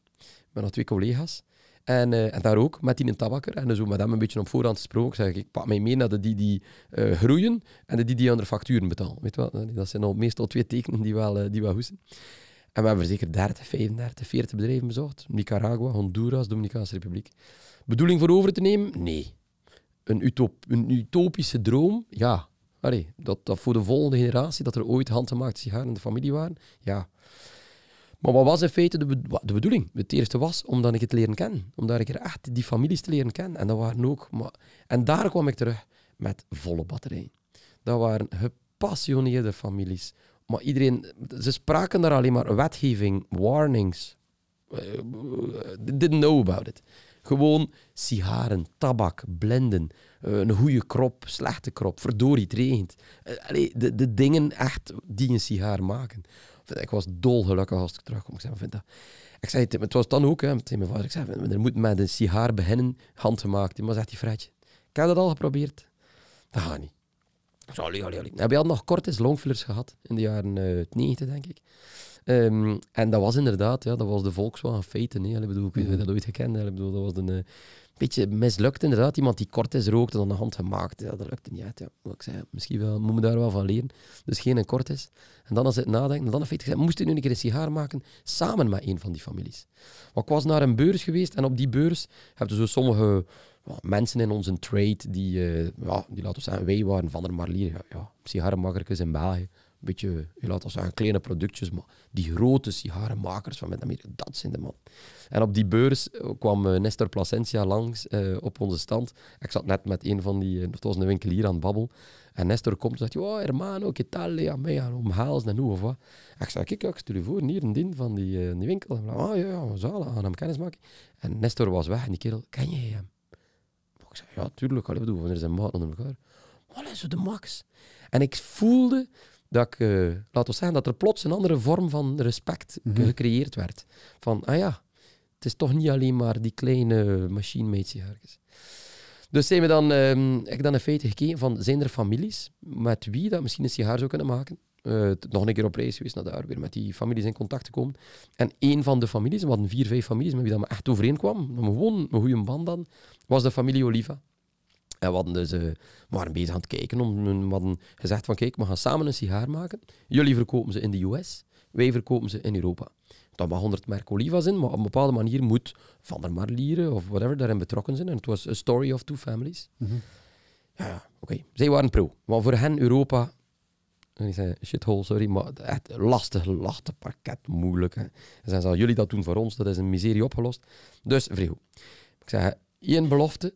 met nog twee collega's. En, eh, en, daar ook, met die een tabakker. En zo, dus met hem een beetje op voorhand gesproken. Zeg ik, ik pak mij mee naar de die die eh, groeien en de die die andere facturen betalen. Weet wat dat zijn al meestal twee tekenen die wel, die wel hoesten. En we hebben zeker 30, 35, 40 bedrijven bezocht. Nicaragua, Honduras, Dominicaanse Republiek. Bedoeling voor over te nemen? Nee. Een, utop, een utopische droom? Ja dat, voor de volgende generatie, dat er ooit handgemaakte sigaren in de familie waren, ja. Maar wat was in feite de, de bedoeling? Het eerste was omdat ik het leren ken. Omdat ik er echt die families te leren ken. En, dat waren ook, maar... en daar kwam ik terug met volle batterijen. Dat waren gepassioneerde families. Maar iedereen, ze spraken daar alleen maar wetgeving, warnings. they eh, eh, didn't know about it. Gewoon sigaren, tabak, blenden, eh, een goede krop, slechte krop, verdorie, het regent. Eh, de, de dingen echt die een sigaar maken. Ik was dolgelukkig als ik terugkom. Ik zei, vind Ik zei, het was dan ook, hè, tegen mijn vader, ik zei, er moet met een sigaar beginnen, handgemaakt. Maar zegt die Fredje, ik heb dat al geprobeerd. Dat gaat niet. Allee, allee, allee. Heb je al nog kort eens longfillers gehad? In de jaren uh, eh, 90, denk ik. Ehm, en dat was inderdaad, ja, dat was de Volkswagen feiten. Nee, Ik bedoel, ik weet dat ooit gekend. Ik bedoel, dat was een eh, beetje mislukt inderdaad. Iemand die kort is rookte dan de hand gemaakt. Ja, dat lukte niet uit. Ja. moet ik zei, misschien wel, moet we daar wel van leren. Dus geen en kort is. En dan als het nadenken, dan feit gezegd, moest ik nu een keer een sigaar maken samen met een van die families. Want ik was naar een beurs geweest en op die beurs hebben zo sommige mensen in onze trade die, eh, ja, die laten we zeggen, wij waren van der Marlier, ja, ja sigarenmakertjes in België beetje, je laat al zeggen, kleine productjes, maar die grote sigarenmakers van Amerika, dat zijn de man. En op die beurs eh, kwam eh, Nestor Placentia langs eh, op onze stand. Ik zat net met een van die, dat was een winkelier aan het babbel. En Nestor komt en zegt, oh hermano, que tal, a mij omhelzen en hoe of wat. ik zei, kijk, ik stuur je voor, hier een dien van die, die winkel. En ah oh, ja, ja, zullen hem kennis maken. En Nestor was weg en die kerel, ken je hem? Ik zei, ja, tuurlijk, allee, we doen, er zijn maat onder elkaar. Maar is de max. En ik voelde dat ik, uh, eh, laten zeggen, dat er plots een andere vorm van respect mhm. gecreëerd werd. Van, ah ja, het is toch niet alleen maar die kleine machinemeidje ergens. Dus zijn we dan, ehm, ik dan in feite gekeken van, zijn er families met wie dat misschien een sigaar zou kunnen maken? Uh, nog een keer op reis geweest naar daar, weer met die families in contact te komen. En een van de families, we hadden vier, vijf families met wie dat me echt overeenkwam, gewoon een goede band dan, was de familie Oliva. En we hadden dus, uh, eh, een beetje aan het kijken. Om, we hadden gezegd van kijk, we gaan samen een sigaar maken. Jullie verkopen ze in de US, wij verkopen ze in Europa. Dan waren 100 merk olivas in, maar op een bepaalde manier moet Van der Marlieren of whatever daarin betrokken zijn. En het was A Story of Two Families. Mhm. Ja, oké. Zij waren pro. Maar voor hen Europa en die zei, shithole, sorry, maar echt lastig, lastig pakket, moeilijk. Hè. En zei, zal jullie dat doen voor ons? Dat is een miserie opgelost. Dus, vrij Ik zei, één belofte,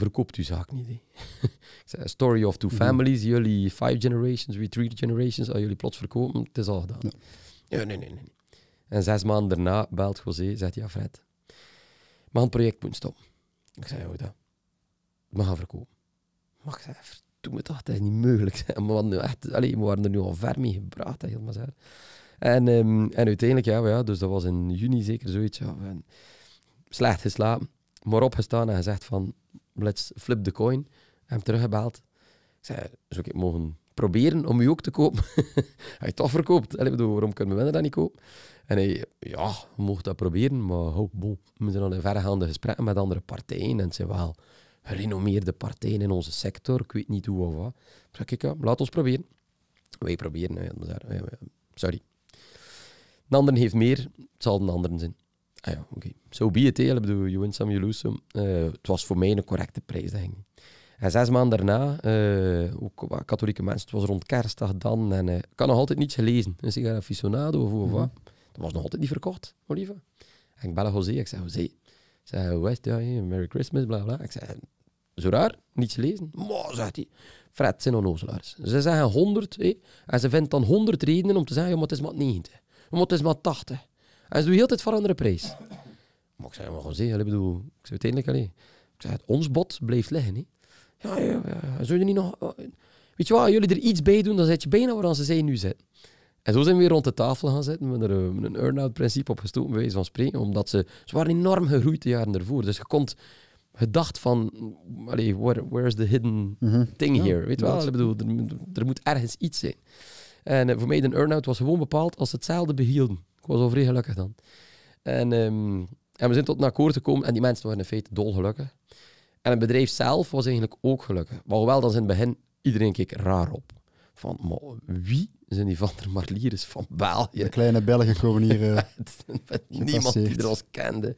verkoopt uw zaak niet. Ik Zei, story of two mhm. families, jullie five generations, we three generations, als jullie plots verkopen, het is al gedaan. Ja. ja. nee, nee, nee. En zes maanden daarna belt José, zegt ja Fred, maar project moet stoppen. Ik zei, hoe dat? We gaan verkopen. Mag ik toen me toch, dat is niet mogelijk. we, waren echt, we waren er nu al ver mee gebracht, dat En, ehm, en uiteindelijk, ja, ja, dus dat was in juni zeker zoiets. Ja, slecht geslapen, maar opgestaan en gezegd van, let's flip the coin. Hem teruggebeld. Ik zei, zou ik mogen proberen om u ook te kopen? hij toch verkoopt. Allee, bedoel, waarom kunnen we dat niet kopen? En hij, ja, we mocht dat proberen, maar we moeten al in vergaande gesprekken met andere partijen. En het zijn wel gerenommeerde partijen in onze sector, ik weet niet hoe of wat. Toen zei ik, ja, laat ons proberen. Wij proberen, sorry. De ander heeft meer, het zal de ander zijn. Ah ja, oké. Okay. So be it, soms, bedoel, you win some, you lose some. Eh, het was voor mij een correcte prijs. En zes maanden daarna, eh, ook wat katholieke mensen, het was rond kerstdag dan, en uh, ik had nog altijd niets gelezen. Een sigaar aficionado of, of wat. Mm Dat was nog altijd niet verkocht, Oliva. En ik bel José, ik zeg, José, ik zei, hoe is ja, Merry Christmas, bla bla. Ik zei, zo raar, niets gelezen. Maar, zegt hij, Fred, het zijn onnozelaars. Ze zeggen honderd, hé, en ze vindt dan 100 redenen om te zeggen, maar het is maar 90, maar het is maar 80. En ze doen heel tijd voor andere prijs. Maar ik zei, maar ik bedoel, ik zei uiteindelijk alleen. Ik zei, ons bod blijft liggen. Hè. Ja, ja, ja. Zou je niet nog... Eh, weet je wat, als jullie er iets bij doen, dan zet je bijna waar ze zijn nu zitten. En zo zijn we weer rond de tafel gaan zitten, met er eh, een earn-out principe op gestoken, bij wijze van spreken, omdat ze... Ze waren enorm gegroeid de jaren ervoor. Dus je komt gedacht van, allee, where, is the hidden mhm. thing ja, here? Weet je wel, ik bedoel, er, moet ergens iets zijn. En eh, voor mij, de earn-out was gewoon bepaald als ze hetzelfde behielden. Ik was al vrij gelukkig dan. En, ehm, en we zijn tot een akkoord gekomen en die mensen waren in feite dolgelukkig. En het bedrijf zelf was eigenlijk ook gelukkig. Maar hoewel dan in het begin iedereen keek raar op. Van, maar wie zijn die van der Marliers van België? De kleine Belgen komen hier eh, Niemand die er ons kende.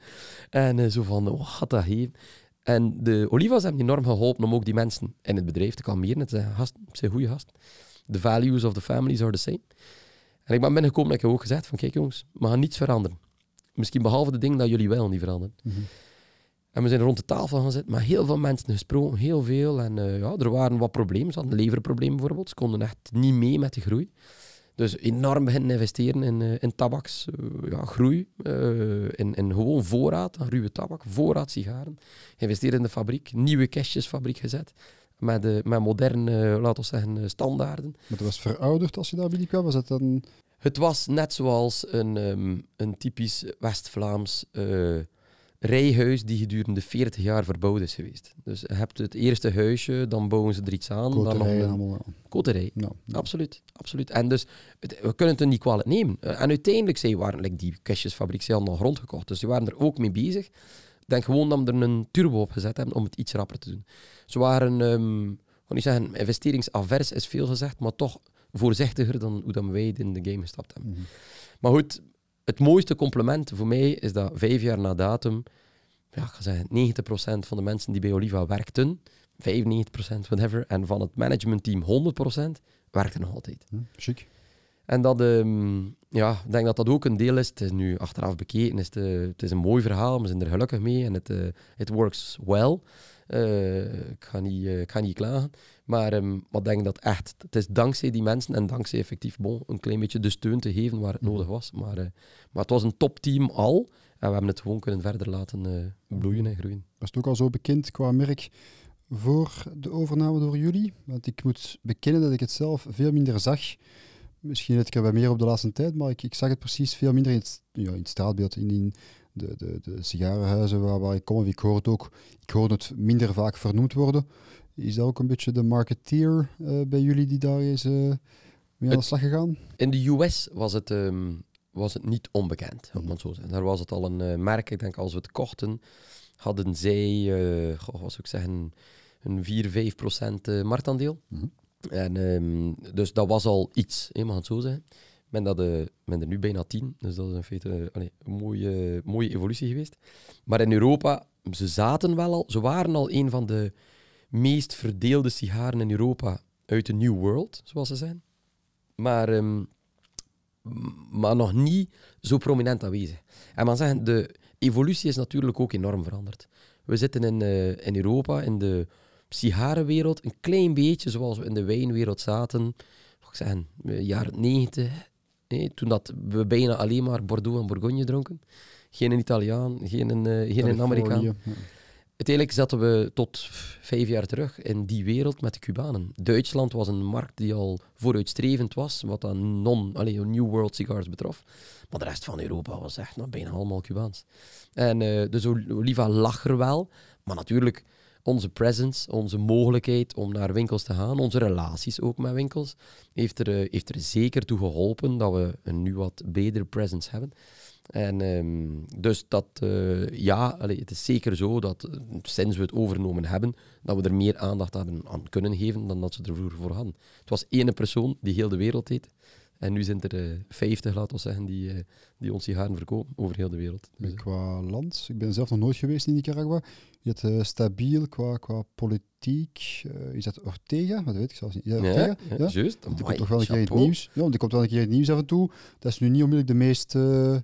En eh, zo van, wat dat heen. En de Olivas hebben enorm geholpen om ook die mensen in het bedrijf te kalmeren. Het zijn, gasten, zijn goede gasten. The values of the families are the same. En ik ben binnengekomen en ik heb ook gezegd van kijk jongens, we gaan niets veranderen. Misschien behalve de dingen dat jullie wel niet veranderen. Mhm. En we zijn rond de tafel gaan zitten, maar heel veel mensen gesproken, heel veel. En eh, ja, er waren wat problemen, ze hadden leverproblemen bijvoorbeeld. Ze konden echt niet mee met de groei. Dus enorm beginnen investeren in, eh, in tabaksgroei, uh, ja, eh, in, in, gewoon voorraad, ruwe tabak, voorraad sigaren. Geïnvesteerd in de fabriek, nieuwe kastjesfabriek gezet met, de, eh, met moderne, eh, laten we zeggen, eh, standaarden. Maar het was verouderd als je daar binnenkwam? Was het dan... Het was net zoals een, ehm, een typisch West-Vlaams rijhuis die gedurende 40 jaar verbouwd is geweest. Dus je hebt het eerste huisje, dan bouwen ze er iets aan. Koterij dan nog een... Koterij, ja, Absoluut, absoluut. En dus, we kunnen het niet kwalijk nemen. En uiteindelijk, zij waren, die kistjesfabriek, hadden al grond gekocht, dus ze waren er ook mee bezig denk gewoon dat we er een turbo op gezet hebben om het iets rapper te doen. Ze waren, um, ik niet zeggen, investeringsavers is veel gezegd, maar toch voorzichtiger dan hoe dan wij in de game gestapt hebben. Mhm. Maar goed, het mooiste compliment voor mij is dat vijf jaar na datum, ja, ik ga zeggen, 90% van de mensen die bij Oliva werkten, 95% whatever, en van het managementteam 100%, werken nog altijd. Mhm, chic. En dat, ehm, ja, ik denk dat dat ook een deel is. Het is nu achteraf bekeken. Is het, eh, is een mooi verhaal. We zijn er gelukkig mee en het eh, it works well. Eh, ik, ga niet, ik ga niet klagen. Maar um, wat denk dat echt? Het is dankzij die mensen en dankzij effectief bon, een klein beetje de steun te geven waar het mhm. nodig was. Maar, maar het was een topteam al. En we hebben het gewoon kunnen verder laten bloeien en groeien. Was het ook al zo bekend qua merk voor de overname door jullie? Want ik moet bekennen dat ik het zelf veel minder zag misschien het ik meer op de laatste tijd, maar ik, ik zag het precies veel minder in het, ja, in het straatbeeld, in, in de, de, de sigarenhuizen waar, waar ik kom. Of ik hoor het ook, ik hoor het minder vaak vernoemd worden. Is dat ook een beetje de marketeer eh, bij jullie die daar is uh, mee aan de slag gegaan? In de US was het, ehm, was het niet onbekend, om het mhm. zo te zeggen. Daar was het al een eh, merk, ik denk als we het kochten, hadden zij, goh, wat zou ik zeggen, een 4-5% marktaandeel. Mm en, ehm, dus dat was al iets, hè, mag het zo zeggen. Men, dat, eh, men er nu bijna tien, dus dat is in feite een mooie, mooie evolutie geweest. Maar in Europa, ze zaten wel al, ze waren al een van de meest verdeelde sigaren in Europa uit de New World, zoals ze zijn. Maar, ehm, maar nog niet zo prominent aanwezig. En man zeggen, de evolutie is natuurlijk ook enorm veranderd. We zitten in, eh, in Europa in de sigarenwereld een klein beetje zoals we in de wijnwereld zaten, ik zeggen, eh, jaren 90, nee, toen dat we bijna alleen maar Bordeaux en Bourgogne dronken. Geen in Italiaan, geen in, eh, geen in Amerikaan. Uiteindelijk zaten we tot vijf jaar terug in die wereld met de Cubanen. Duitsland was een markt die al vooruitstrevend was, wat dan non, alleen New World cigars betrof. Maar de rest van Europa was echt nou, bijna allemaal Cubaans. En eh, dus Oliva lag er wel, maar natuurlijk onze presence, onze mogelijkheid om naar winkels te gaan, onze relaties ook met winkels, heeft er, eh, heeft er zeker toe geholpen dat we een nu wat betere presence hebben. En ehm, dus dat, eh, ja, het is zeker zo dat eh, sinds we het overgenomen hebben, dat we er meer aandacht aan, kunnen geven dan dat ze er vroeger voor hadden. Het was één persoon die heel de wereld deed. En nu zijn er uh, 50, laten we zeggen, die, die ons sigaren verkopen over heel de wereld. Dus, qua land, ik ben zelf nog nooit geweest in Nicaragua. Je hebt eh, stabiel qua, qua politiek. Eh, is dat Ortega? Dat weet ik zelfs niet. Is dat Ja, juist. Die komt toch wel een keer het nieuws. Ja, die komt wel een keer het nieuws af en toe. Dat is nu niet onmiddellijk de meest. Eh,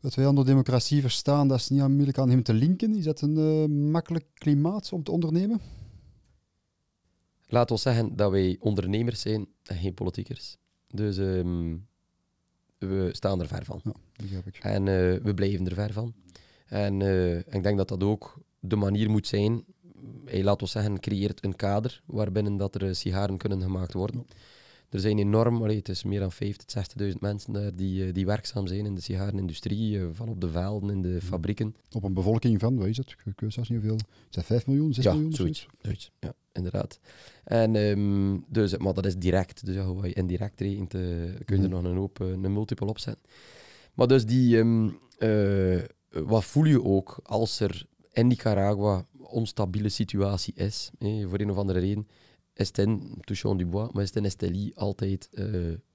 wat wij onder democratie verstaan, dat is niet onmiddellijk aan hem te linken. Is dat een makkelijk klimaat om te ondernemen? Laat ons zeggen dat wij ondernemers zijn en geen politiekers. Dus ehm, we staan er ver van. Ja, ik. En we blijven er ver van. En ik denk dat dat ook de manier moet zijn, Hij laat ons zeggen, creëert een kader waarbinnen dat er eh, sigaren kunnen gemaakt worden. Er zijn enorm, allee, het is meer dan 50, 60.000 mensen daar die, eh, die werkzaam zijn in de sigarenindustrie, eh, van op de velden, in de hmm. fabrieken. Op een bevolking van, wat is het? Ik weet niet hoeveel. Is dat 5 miljoen, 6 miljoen? Zoiets, zoiets, ja, inderdaad. En, ehm, dus, maar dat is direct, dus ja, hoe je indirect rekent, kun je er hmm. nog een hoop, een multiple opzetten. Maar dus die, ehm, wat voel je ook als er en Nicaragua onstabiele situatie is, voor een of andere reden, is ten, Touchon Dubois, maar is ten Esteli altijd eh,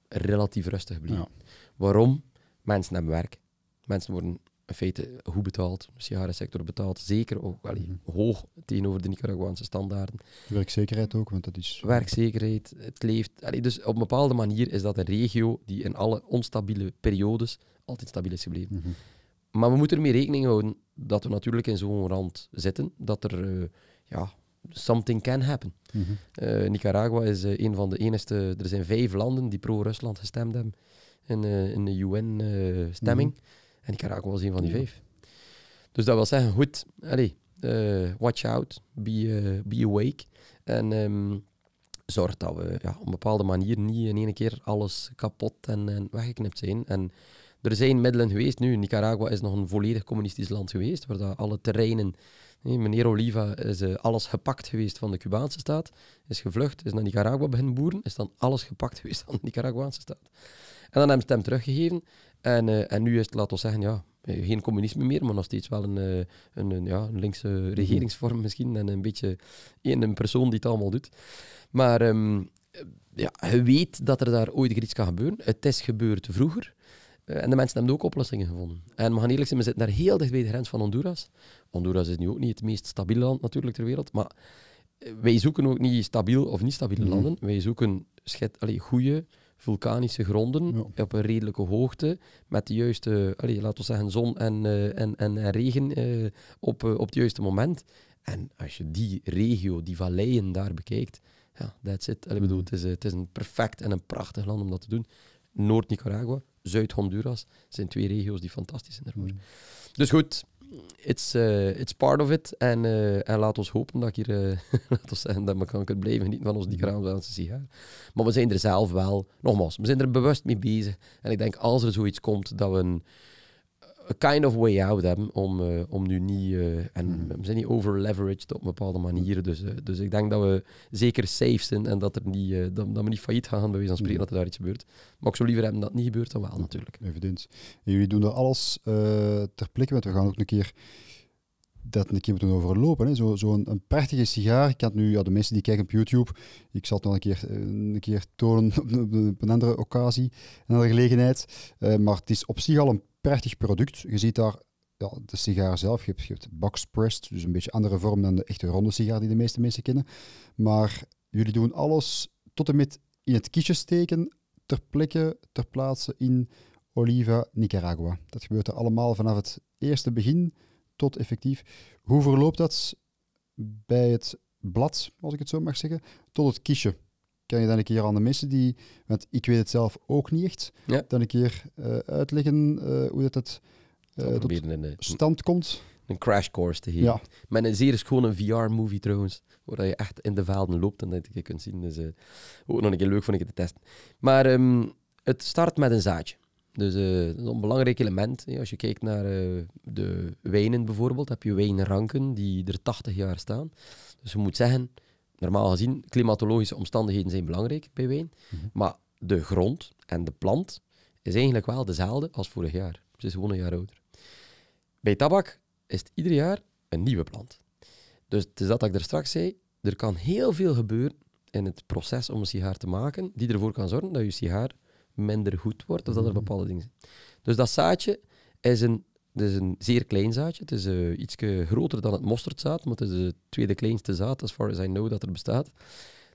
relatief rustig gebleven. Ja. Waarom? Mensen hebben werk. Mensen worden in feite goed betaald. De sigarensector betaald, zeker ook wel mm -hmm. hoog tegenover de Nicaraguaanse standaarden. Werkzekerheid ook, want dat is... Werkzekerheid, het leeft. dus op een bepaalde manier is dat een regio die in alle onstabiele periodes altijd stabiel is gebleven. Mhm. Maar we moeten ermee rekening houden dat we natuurlijk in zo'n rand zitten, dat er eh, ja, something can happen. Mhm. Eh, Nicaragua is eh, een van de enigste, er zijn vijf landen die pro-Rusland gestemd hebben in, in de UN-stemming. Mhm. En Nicaragua was een van die vijf. Dus dat wil zeggen, goed, watch out, be, be awake. En ehm, zorg dat we ja, op een bepaalde manier niet in één keer alles kapot en, en weggeknipt zijn. En er zijn middelen geweest. Nu, Nicaragua is nog een volledig communistisch land geweest, waar dat alle terreinen. meneer Oliva is eh, alles gepakt geweest van de Cubaanse staat, is gevlucht, is naar Nicaragua beginnen boeren, is dan alles gepakt geweest van de Nicaraguaanse staat. En dan hebben ze hem teruggegeven. En, eh, en nu is het, laten we zeggen, ja, eh, geen communisme meer, maar nog steeds wel een, een, ja, een linkse mhm. regeringsvorm misschien. En een beetje één persoon die het allemaal doet. Maar um, ja, je weet dat er daar ooit iets kan gebeuren. Het is gebeurd vroeger. Eh, en de mensen hebben ook oplossingen gevonden. En we gaan eerlijk zijn, we zitten daar heel dicht bij de grens van Honduras. Honduras is nu ook niet het meest stabiele land natuurlijk ter wereld, maar eh, wij zoeken ook niet stabiel of niet stabiele mhm. landen. Wij zoeken goede vulkanische gronden op een redelijke hoogte, met de juiste, allez, laten we zeggen, zon en, eh, en, en, regen op, op het juiste moment. En als je die regio, die valleien daar bekijkt, ja, that's it. Allee, bedoel, het, is, het is een perfect en een prachtig land om dat te doen. Noord-Nicaragua, Zuid-Honduras. zijn twee regio's die fantastisch zijn daarvoor. Mm. Dus goed, it's, uh, it's part of it. En, uh, en laat ons hopen dat ik hier, eh, laat ons zeggen, dat we kan kunnen blijven genieten van ons Nicaraguaanse mm. sigaar. Maar we zijn er zelf wel, nogmaals, we zijn er bewust mee bezig. En ik denk als er zoiets komt dat we een kind of way out hebben om, eh, om nu niet... Eh, en hmm. we zijn niet overleveraged op een bepaalde manieren Dus, eh, dus ik denk dat we zeker safe zijn en dat, er niet, dat, we niet failliet gaan, bij wijze van spreken, hmm. dat er daar iets gebeurt. Maar ik zou liever hebben dat niet gebeurt dan wel, natuurlijk. evident jullie doen er alles ter plekke, want we gaan ook een keer dat een keer moeten overlopen. Zo'n zo een prachtige sigaar. Ik had nu, ja, de mensen die kijken op YouTube, ik zal het nog een keer, eh, een keer tonen op een andere occasie, een andere gelegenheid. Eh, maar het is op zich al een prachtig product. Je ziet daar ja, de sigaar zelf. Je hebt, je hebt boxpressed, dus een beetje andere vorm dan de echte ronde sigaar die de meeste mensen kennen. Maar jullie doen alles tot en met in het kiesje steken, ter plekke, ter plaatse in Oliva, Nicaragua. Dat gebeurt er allemaal vanaf het eerste begin tot effectief. Hoe verloopt dat bij het blad, als ik het zo mag zeggen, tot het kiesje? Kan je dan een keer aan de mensen die, want ik weet het zelf ook niet echt, dan een keer eh, uitleggen eh, hoe dat het uh, eh, tot stand komt? Een crash course te geven. Ja. Met een zeer schone VR-movie trouwens, waar je echt in de velden loopt en dat je kunt zien. Dus ook nog een keer leuk vond ik het te testen. Maar ehm, het start met een zaadje. Dus eh, een belangrijk element. Als je kijkt naar eh, de wijnen bijvoorbeeld, heb je wijnranken die er 80 jaar staan. Dus je moet zeggen, normaal gezien, klimatologische omstandigheden zijn belangrijk bij wijn. Mhm. Maar de grond en de plant is eigenlijk wel dezelfde als vorig jaar. Ze is gewoon een jaar ouder. Bij tabak is het ieder jaar een nieuwe plant. Dus het is dat ik er straks zei, er kan heel veel gebeuren in het proces om een sigaar te maken, die ervoor kan zorgen dat je sigaar minder goed wordt, of dat er mhm. bepaalde dingen zijn. Dus dat zaadje is een, is een zeer klein zaadje. Het is uh, iets groter dan het mosterdzaad, maar het is het tweede kleinste zaad, as far as I know, dat er bestaat.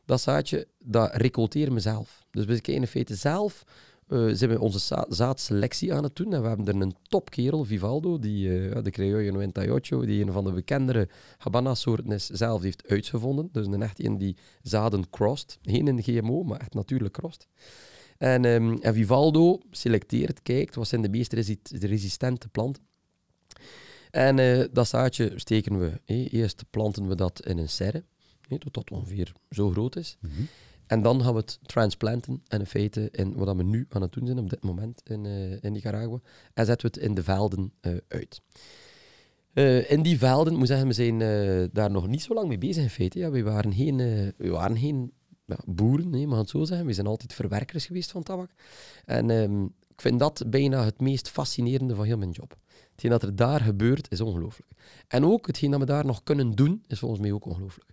Dat zaadje, dat recolteer mezelf. Dus we zijn in feite zelf uh, zijn we onze zaadselectie aan het doen. En we hebben er een topkerel, Vivaldo, die uh, de Criollo Ventayocho, die een van de bekendere Habana-soorten is, zelf heeft uitgevonden. Dus een echt een die zaden crossed. Geen in GMO, maar echt natuurlijk crossed. Ehm, en, Vivaldo selecteert, kijkt, wat zijn de meest resistente planten. En eh, dat zaadje steken we. Eerst planten we dat in een serre, hé, tot dat ongeveer zo groot is. Mhm. En dan gaan we het transplanten en in feite in wat we nu aan het doen zijn op dit moment in, eh, in Nicaragua. En zetten we het in de velden eh, uit. in die velden, moet zeggen, we zijn daar nog niet zo lang mee bezig in feite. Ja, we, waren geen, we waren geen nou, boeren, nee, maar het zo zeggen. We zijn altijd verwerkers geweest van tabak. En ehm, ik vind dat bijna het meest fascinerende van heel mijn job. Hetgeen dat er daar gebeurt, is ongelooflijk. En ook hetgeen dat we daar nog kunnen doen, is volgens mij ook ongelooflijk.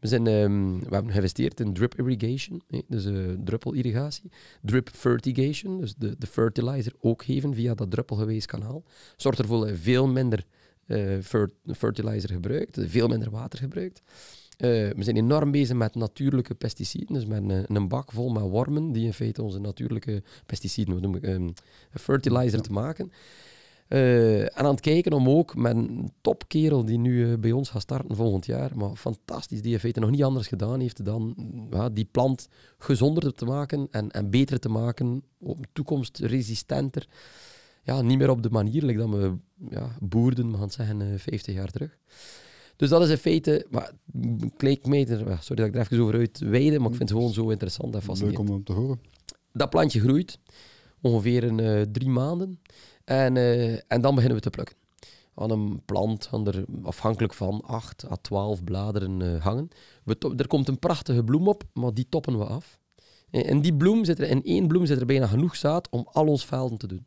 We, zijn, ehm, we hebben geïnvesteerd in drip irrigation, nee, dus uh, eh, irrigatie, Drip fertigation, dus de, de fertilizer ook geven via dat druppelgewijs kanaal. Zorgt ervoor dat je veel minder eh, fertilizer gebruikt, veel minder water gebruikt. Eh, we zijn enorm bezig met natuurlijke pesticiden, dus met een, bak vol met wormen, die in feite onze natuurlijke pesticiden, we noemen um, fertilizer, te maken. Eh, en aan het kijken om ook met een topkerel die nu eh, bij ons gaat starten volgend jaar, maar fantastisch, die in feite nog niet anders gedaan heeft dan mm, die plant gezonder te maken en, en beter te maken, op toekomst resistenter. Ja, niet meer op de manier dat we ja, boerden, we gaan zeggen, 50 jaar terug. Dus dat is in feite, maar klikmeter, sorry dat ik er even over uitweide, maar ik vind het gewoon zo interessant en fascinerend. Leuk om te horen. Dat plantje groeit ongeveer in eh, drie maanden en, eh, en dan beginnen we te plukken. Aan een plant afhankelijk van 8 à 12 bladeren eh, hangen. We er komt een prachtige bloem op, maar die toppen we af. die bloem zit er, in één bloem zit er bijna genoeg zaad om al ons velden te doen.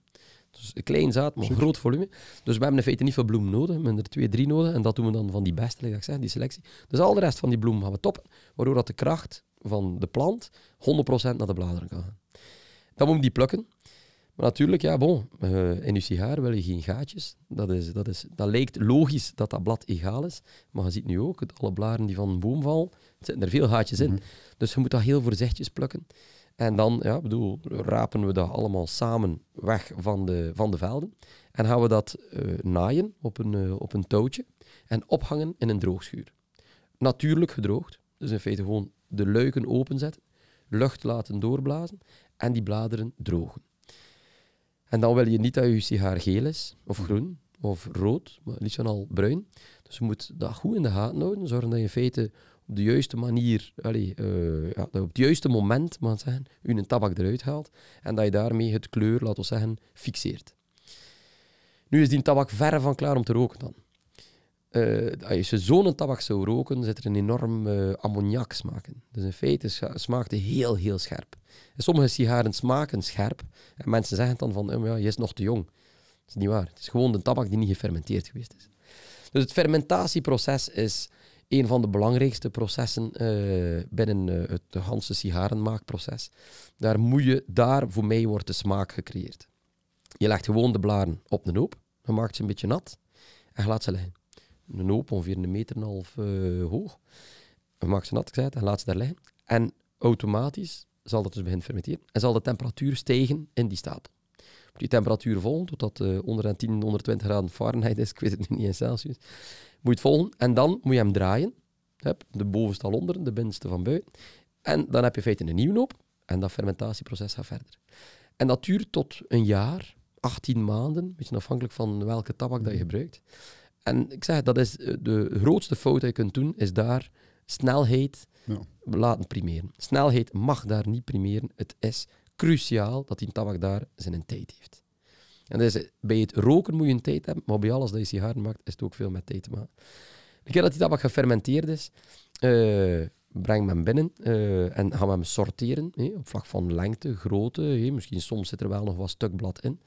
Dus een klein zaad, maar een groot volume. Dus we hebben in feite niet veel bloem nodig. We hebben er twee, drie nodig. En dat doen we dan van die beste, ik zeg, die selectie. Dus al de rest van die bloem gaan we toppen, waardoor dat de kracht van de plant 100% naar de bladeren kan gaan. Dan moet je die plukken. Maar natuurlijk, ja, bon, eh, in je sigaar wil je geen gaatjes. Dat, is, dat, is, dat lijkt logisch dat dat blad egaal is. Maar je ziet nu ook, alle blaren die van een boom vallen, zitten er veel gaatjes in. Mhm. Dus je moet dat heel voorzichtig plukken. En dan ja, bedoel, rapen we dat allemaal samen weg van de, van de velden. En gaan we dat eh, naaien op een, eh, op een touwtje en ophangen in een droogschuur. Natuurlijk gedroogd, dus in feite gewoon de luiken openzetten, lucht laten doorblazen en die bladeren drogen. En dan wil je niet dat je sigaar geel is, of groen, of rood, maar liefst dan al bruin. Dus je moet dat goed in de gaten houden, zorgen dat je in feite op de juiste manier, allez, uh, eh, ja, op het juiste moment, maar zeggen, je tabak eruit haalt en dat je daarmee het kleur, laten we zeggen, fixeert. Nu is die tabak verre van klaar om te roken dan. Eh, als je zo'n tabak zou roken, zit er een enorm eh, ammoniak smaak in. Dus in feite smaakt hij heel, heel scherp. En sommige sigaren smaken scherp. En mensen zeggen dan van, oh, ja, je is nog te jong. Dat is niet waar. Het is gewoon de tabak die niet gefermenteerd geweest is. Dus het fermentatieproces is een van de belangrijkste processen eh, binnen eh, het Hanse sigarenmaakproces. Daar, moet je, daar voor mij wordt de smaak gecreëerd. Je legt gewoon de blaren op de hoop, Je maakt ze een beetje nat en je laat ze liggen. Een hoop, ongeveer een meter en een half eh, hoog. Je maakt ze nat, ik en laat ze daar liggen. En automatisch zal dat dus beginnen fermenteren en zal de temperatuur stijgen in die stapel. Die temperatuur volgt totdat 110, 120 graden Fahrenheit is, ik weet het niet in Celsius. Moet het volgen en dan moet je hem draaien. de bovenste al onder, de binnenste van buiten. En dan heb je in feite een nieuwe knoop en dat fermentatieproces gaat verder. En dat duurt tot een jaar, 18 maanden, een beetje afhankelijk van welke tabak dat je mm. gebruikt. En ik zeg, dat is eh, de grootste fout die je kunt doen, is daar snelheid ja. laten primeren. Snelheid mag daar niet primeren. Het is cruciaal dat die tabak daar zijn tijd heeft. En dus bij het roken moet je een tijd hebben, maar bij alles dat je sigaren maakt, is het ook veel met tijd te maken. De keer dat die tabak gefermenteerd is, uh, breng hem binnen eh, en gaan we hem sorteren. op vlak van lengte, grootte, misschien soms zit er wel nog wat stuk blad in.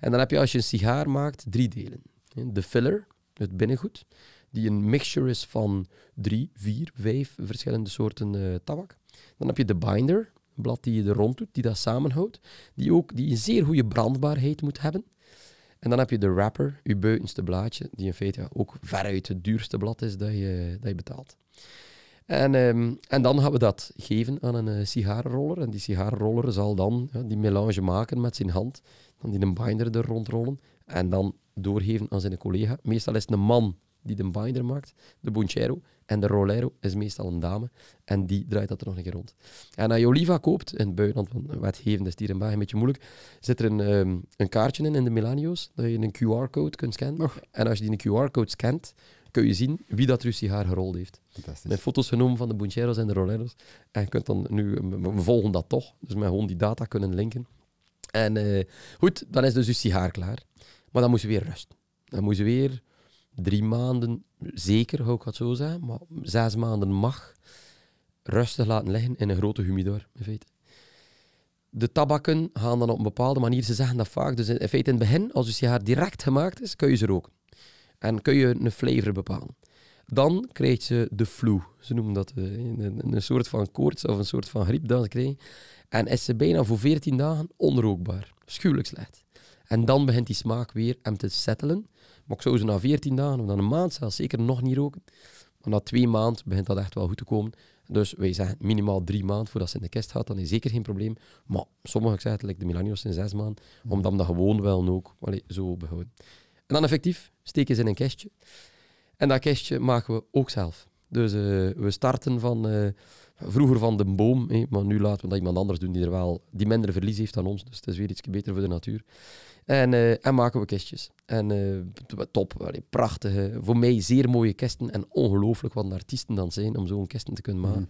En dan heb je als je een sigaar maakt drie delen. de filler, het binnengoed, die een mixture is van drie, vier, vijf verschillende soorten eh, tabak. Dan heb je de binder, blad die je er rond doet, die dat samenhoudt, die ook die een zeer goede brandbaarheid moet hebben. En dan heb je de wrapper, je buitenste blaadje, die in feite ook veruit het duurste blad is dat je, dat je betaalt. En, ehm, en dan gaan we dat geven aan een uh, sigarenroller. En die sigarenroller zal dan die melange maken met zijn hand. Dan die een binder er rondrollen. En dan doorgeven aan zijn collega. Meestal is het een man die de binder maakt, de bonchero. En de Rolero is meestal een dame. En die draait dat er nog een keer rond. En als je Oliva koopt, in het buitenland, van wetgevend is hier in België een beetje moeilijk, zit er een, ehm, een kaartje in, in de Melanios, dat je een QR-code kunt scannen. Oh. En als je die QR-code scant, kun je zien wie dat Russie haar gerold heeft. Met foto's genomen van de Buncheros en de Roleros. En je kunt dan nu, we eh, volgen dat toch, dus met gewoon die data kunnen linken. En eh, goed, dan is dus je haar klaar. Maar dan moet je weer rusten. Dan moet je weer drie maanden, zeker, ook ik het zo zijn, maar zes maanden mag rustig laten liggen in een grote humidor, in feite. De tabakken gaan dan op een bepaalde manier, ze zeggen dat vaak, dus in feite in het begin, als dus je haar direct gemaakt is, kun je ze roken. En kun je een flavor bepalen. Dan krijgt ze de flu. Ze noemen dat eh, een, soort van koorts of een soort van griep dat ze En is ze bijna voor 14 dagen onrookbaar. Schuwelijk slecht. En dan begint die smaak weer hem te settelen. Maar ik zou ze na 14 dagen of na een maand zelfs zeker nog niet roken. Maar na twee maanden begint dat echt wel goed te komen. Dus wij zeggen minimaal drie maanden voordat ze in de kist gaat, dan is zeker geen probleem. Maar sommigen zeggen, eigenlijk de Milanio's in zes maanden, mhm. omdat dan dat gewoon wel ook allee, zo behouden. En dan effectief steken ze in een kistje. En dat kistje maken we ook zelf. Dus eh, we starten van... Eh, vroeger van de boom, maar nu laten we dat iemand anders doen die er wel die minder verlies heeft dan ons. Dus het is weer iets beter voor de natuur. En, eh, en maken we kistjes. En eh, top, prachtige, voor mij zeer mooie kisten. En ongelooflijk wat een artiesten dan zijn om zo'n kisten te kunnen mm. maken.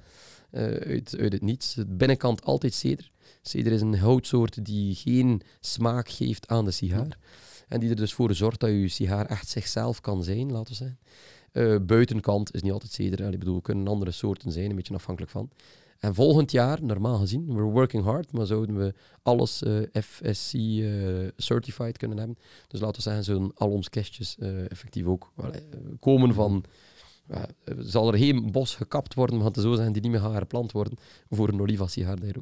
Eh, uit, uit, het niets. De binnenkant altijd ceder. Ceder is een houtsoort die geen smaak geeft aan de sigaar. En die er dus voor zorgt dat je sigaar echt zichzelf kan zijn, laten we zeggen. Eh, buitenkant is niet altijd ceder. Ik bedoel, kunnen andere soorten zijn, een beetje afhankelijk van. En volgend jaar, normaal gezien, we're working hard, maar zouden we alles eh, FSC eh, certified kunnen hebben. Dus laten we zeggen, zullen al onze kistjes effectief ook komen van. zal er geen bos gekapt worden, want het zo zijn die niet meer gaan herplant worden voor een olivasigaar die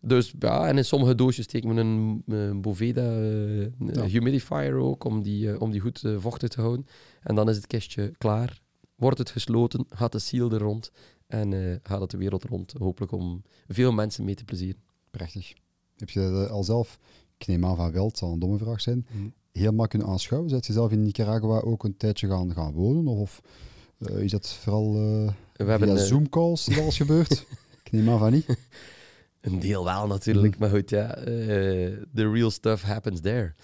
dus ja, en in sommige doosjes steken we een, een Boveda eh, humidifier ook, om die, eh, om die goed eh, vochtig te houden. En dan is het kistje klaar, wordt het gesloten, gaat de seal er rond en gaat het de wereld rond. Hopelijk om veel mensen mee te plezieren. Prachtig. Heb je al zelf, ik neem aan van wel, het zal een domme vraag zijn, mhm. helemaal kunnen aanschouwen? Zet je zelf in Nicaragua ook een tijdje gaan, gaan wonen? Of, is dat vooral uh, we hebben, Zoom-calls alles gebeurt? ik neem aan van niet. Een deel wel natuurlijk, mhm. maar goed, ja. Eh, the real stuff happens there.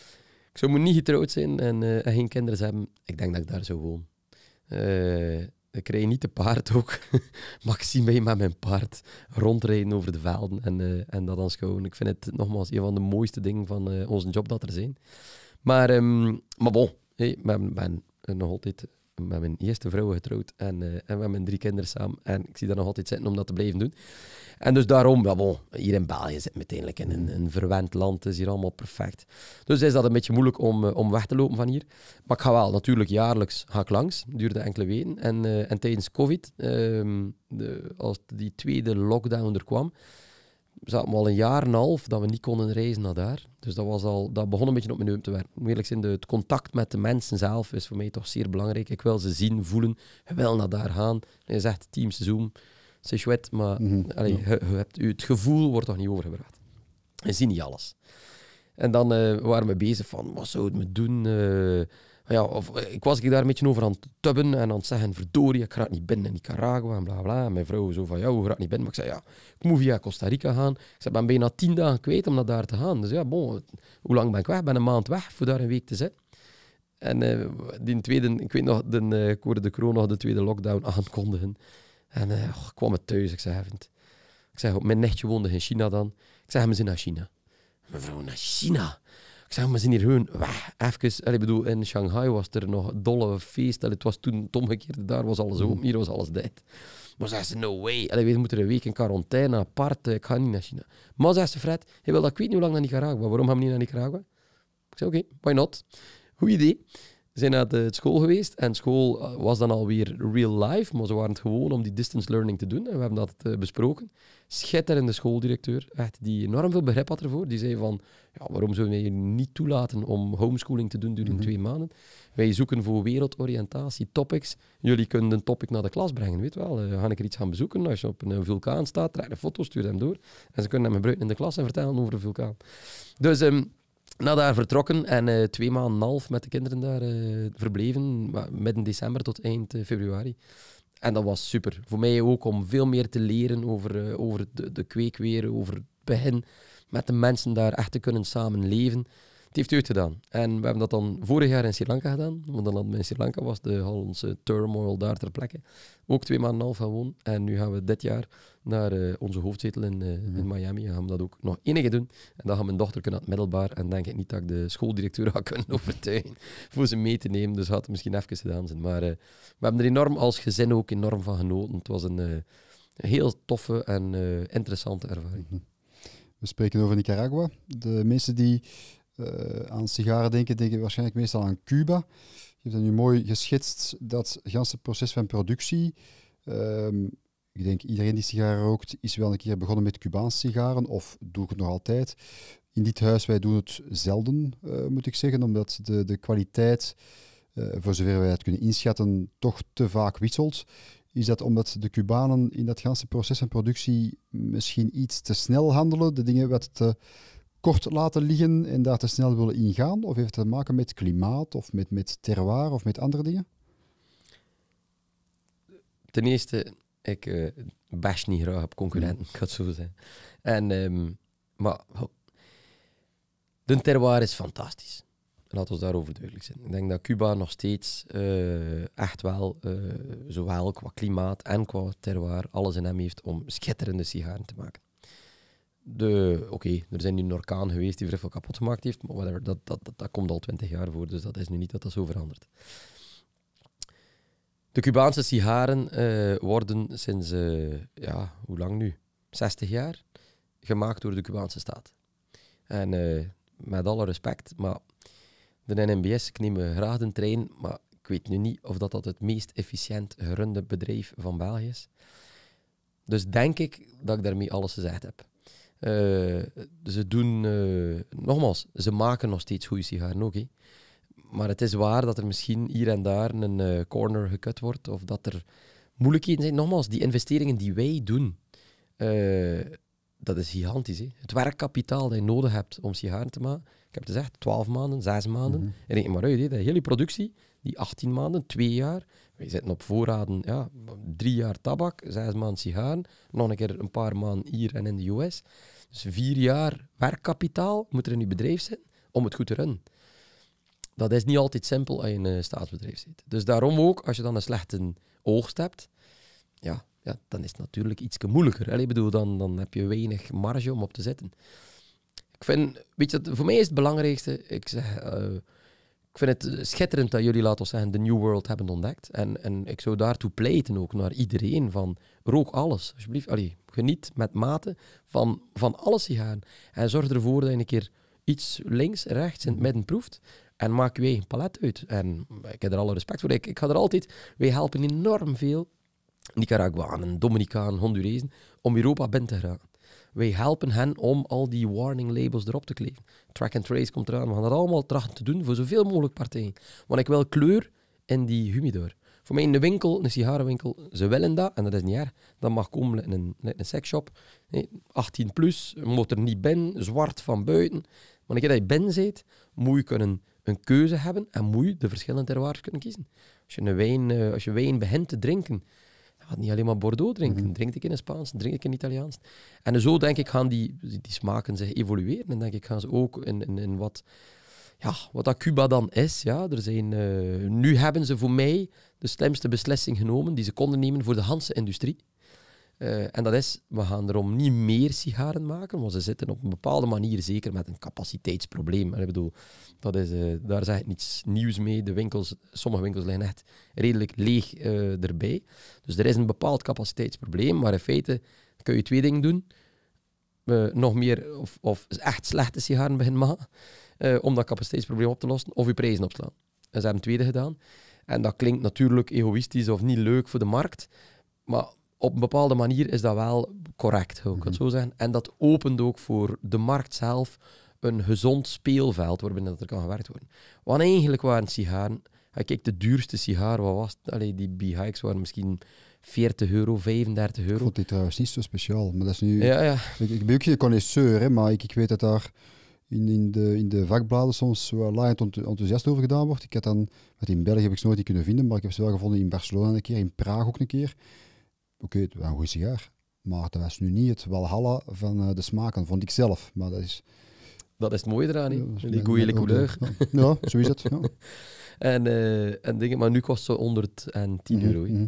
Ik zou moet niet getrouwd zijn eh, en, geen kinderen hebben. Ik denk dat ik daar zo woon. Eh, ik krijg niet te paard ook. maar ik zie mij met mijn paard rondrijden over de velden en, en dat schoon. Ik vind het nogmaals een van de mooiste dingen van onze job dat er zijn. Maar, um, maar bon, hey, ben, ben nog altijd met mijn eerste vrouw getrouwd en, eh, en met mijn drie kinderen samen. En ik zie dat nog altijd zitten om dat te blijven doen. En dus daarom, ja, hier in België zit meteen in een, een verwend land, is hier allemaal perfect. Dus is dat een beetje moeilijk om, eh, om weg te lopen van hier. Maar ik ga wel, natuurlijk jaarlijks ga ik langs, duurde enkele weken. En, eh, en tijdens COVID, ehm, de, als die tweede lockdown er kwam, zaten al een jaar en een half dat we niet konden reizen naar daar. Dus dat, was al, dat begon een beetje op mijn neum te werken. Moet eerlijk zijn, de, het contact met de mensen zelf is voor mij toch zeer belangrijk. Ik wil ze zien, voelen. Je wil naar daar gaan. En je zegt Teams, Zoom, Sichuet, maar mm -hmm. allee, je, hebt, het gevoel wordt toch niet overgebracht. Je ziet niet alles. En dan eh, waren we bezig van, wat zou het me doen? Eh, ja, of, eh, ik was ik daar een beetje over aan het tubben en aan het zeggen, verdorie, ik ga niet binnen in Nicaragua en bla bla. mijn vrouw zo van, ja, hoe ga niet binnen? Maar ik zei, ja, ik moet via Costa Rica gaan. Ik zei, ben bijna tien dagen kwijt om naar daar te gaan. Dus ja, bon, hoe lang ben ik weg? Ik ben een maand weg voor daar een week te zitten. En eh, die tweede, ik weet nog, de, eh, ik hoorde de corona nog de tweede lockdown aankondigen. En ik kwam het thuis, ik zei, ik zeg, mijn nichtje woonde in China dan. Ik zei, we naar China. Mevrouw, naar China? Ik zeg, we zijn hier gewoon weg, even. bedoel, in Shanghai was er nog een dolle feest. het was toen het omgekeerde. Daar was alles open, mm. hier was alles dicht. Maar zei ze, no way. weet we moeten een week in quarantaine, apart. Eh, ik ga niet naar China. Maar zei ze, Fred, je wil dat ik weet niet hoe lang naar Nicaragua. Waarom gaan we niet naar Nicaragua? Ik zei, oké, why not? Goed idee zijn naar de school geweest. En school eh, was dan alweer real life, maar ze waren het gewoon om die distance learning te doen. En we hebben dat eh, besproken. Schitterende schooldirecteur, echt, die enorm veel begrip had ervoor. Die zei van, ja, waarom zouden wij je niet toelaten om homeschooling te doen durende mhm. twee maanden? Wij zoeken voor wereldoriëntatie, topics. Jullie kunnen een topic naar de klas brengen, weet wel. Eh, ga ik er iets gaan bezoeken? Als je op een vulkaan staat, trek een foto, stuur hem door. En ze kunnen hem gebruiken in de klas en vertellen over de vulkaan. Dus... Ehm, naar daar vertrokken en eh, twee maanden en half met de kinderen daar eh, verbleven, midden december tot eind eh, februari. En dat was super. Voor mij ook om veel meer te leren over, over de, de over het begin met de mensen daar echt te kunnen samenleven. Die heeft het gedaan. En we hebben dat dan vorig jaar in Sri Lanka gedaan. Want dan hadden we in Sri Lanka was de Hollandse turmoil daar ter plekke. Ook twee maanden en half gewoon. En nu gaan we dit jaar naar eh, onze hoofdzetel in, eh, in mhm. Miami. En gaan we dat ook nog enige doen. En dan gaan mijn dochter kunnen aan het middelbaar. En denk ik niet dat ik de schooldirecteur had kunnen overtuigen voor ze mee te nemen. Dus had het misschien even gedaan zijn. Maar eh, we hebben er enorm als gezin ook enorm van genoten. Het was een heel toffe en interessante ervaring. Mhm. We spreken over Nicaragua. De mensen die eh, aan sigaren denken, denk ik waarschijnlijk meestal aan Cuba. Je hebt dat nu mooi geschetst, dat hele proces van productie. Ehm, ik denk iedereen die sigaren rookt is wel een keer begonnen met Cubaanse sigaren of ik het nog altijd. In dit huis, wij doen het zelden, eh, moet ik zeggen, omdat de, de kwaliteit, eh, voor zover wij het kunnen inschatten, toch te vaak wisselt. Is dat omdat de Cubanen in dat hele proces van productie misschien iets te snel handelen, de dingen wat te kort laten liggen en daar te snel willen ingaan? Of heeft het te maken met klimaat of met, met terroir of met andere dingen? Ten eerste, ik eh, bash niet graag op concurrenten, mm. ik ga het zo zeggen. En, ehm, maar de terroir is fantastisch. Laat ons daarover duidelijk zijn. Ik denk dat Cuba nog steeds eh, echt wel, eh, zowel qua klimaat en qua terroir, alles in hem heeft om schitterende sigaren te maken. Oké, er zijn nu een geweest die vrij veel kapot gemaakt heeft, maar whatever, dat, dat, komt al twintig jaar voor, dus dat is nu niet dat dat zo verandert. De Cubaanse sigaren eh, worden sinds, uh, ja, hoe lang nu? 60 jaar gemaakt door de Cubaanse staat. En eh, met alle respect, maar de NMBS, ik neem graag de trein, maar ik weet nu niet of dat, dat het meest efficiënt gerunde bedrijf van België is. Dus denk ik dat ik daarmee alles gezegd heb. Uh, ze doen, eh, nogmaals, ze maken nog steeds goede sigaren ook. Maar het is waar dat er misschien hier en daar een eh, corner gekut wordt of dat er moeilijkheden zijn. Nogmaals, die investeringen die wij doen, dat is gigantisch. Hè. Het werkkapitaal dat je nodig hebt om sigaren te maken, ik heb het gezegd, 12 maanden, 6 maanden. Mm En denk je maar uit, de hele productie, die 18 maanden, 2 jaar. Wij zitten op voorraden, ja, 3 jaar tabak, 6 maanden sigaren, nog een keer een paar maanden hier en in de US. Dus vier jaar werkkapitaal moet er in je bedrijf zitten om het goed te runnen. Dat is niet altijd simpel als je in een staatsbedrijf zit. Dus daarom ook, als je dan een slechte oogst hebt, ja, ja, dan is het natuurlijk iets moeilijker. Ik bedoel, dan, dan heb je weinig marge om op te zetten. Ik vind, weet je, voor mij is het belangrijkste, ik zeg, eh, ik vind het eh, schitterend dat jullie, laten we zeggen, de New World hebben ontdekt. En, en ik zou daartoe pleiten ook naar iedereen van rook alles, alsjeblieft. Allee, geniet met mate van, van die sigaren. En zorg ervoor dat je een keer iets links, rechts, in het midden proeft. En maak je eigen palet uit. En ik heb er alle respect voor. Ik, ik ga er altijd... Wij helpen enorm veel Nicaraguanen, Dominicanen, Hondurezen om Europa binnen te gaan. Wij helpen hen om al die warning labels erop te kleven. Track and trace komt eraan. We gaan dat allemaal trachten te doen voor zoveel mogelijk partijen. Want ik wil kleur in die humidor. Voor mij in de winkel, een sigarenwinkel, ze willen dat en dat is niet erg. Dat mag komen in een, in sexshop. Nee, 18 plus, moet er niet ben, zwart van buiten. Maar ik dat je binnen zit, moet je kunnen een keuze hebben en moet je de verschillende terroirs kunnen kiezen. Als je, een wijn, eh, als je wijn begint te drinken, gaat niet alleen maar Bordeaux drinken. Mhm. Drink ik in het Spaans, drink ik in het Italiaans. En zo denk ik gaan die, die smaken zich evolueren. En denk ik gaan ze ook in, in, in wat, ja, wat dat Cuba dan is. Ja, er zijn, eh, nu hebben ze voor mij de slimste beslissing genomen die ze konden nemen voor de Hanse industrie. Eh, en dat is, we gaan erom niet meer sigaren maken, want ze zitten op een bepaalde manier zeker met een capaciteitsprobleem. En ik bedoel, dat is, eh, daar zeg ik niets nieuws mee. De winkels, sommige winkels liggen echt redelijk leeg eh, erbij. Dus er is een bepaald capaciteitsprobleem, maar in feite kun je twee dingen doen. nog meer of, of, echt slechte sigaren beginnen maken, om dat capaciteitsprobleem op te lossen, of je prijzen opslaan. En ze hebben een tweede gedaan. En dat klinkt natuurlijk egoïstisch of niet leuk voor de markt, maar op een bepaalde manier is dat wel correct, ook ik het mhm. zo zeggen. En dat opent ook voor de markt zelf een gezond speelveld waarbinnen dat er kan gewerkt worden. Want eigenlijk waren sigaren, eh, kijk, de duurste sigaar, wat was het? Allee, die B-hikes waren misschien 40 euro, 35 euro. Ik vond die trouwens niet zo speciaal, maar dat is nu... Ja, ja. Ik, ben ook geen connoisseur, hè, maar ik, ik weet dat daar in, in, de, in de vakbladen soms wel laaiend enthousiast over gedaan wordt. Ik had dan, in België heb ik ze nooit die kunnen vinden, maar ik heb ze wel gevonden in Barcelona een keer, in Praag ook een keer. Oké, het was een goed sigaar. Maar dat was nu niet het walhalla van eh, de smaken, vond ik zelf. Maar dat is... Dat is het mooie eraan, hè? die goede couleur. Ja, zo is het. Ja. en, eh, en dingen, maar nu kost ze 110 mhm, euro. Mhm.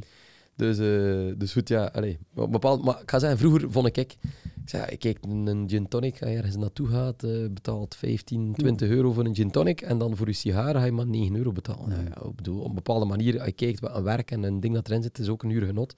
Dus, eh, dus goed, ja. bepaald, maar ik ga zeggen, vroeger vond ik, ik, ik, ik keek een gin tonic, ga je ergens naartoe gaat, uh, betaalt 15, 20 euro voor een gin tonic en dan voor je sigaar ga je maar 9 euro betalen. Ja. Ja, op, op, een bepaalde manier, je kijkt wat een werk en een ding dat erin zit, is ook een uur genot.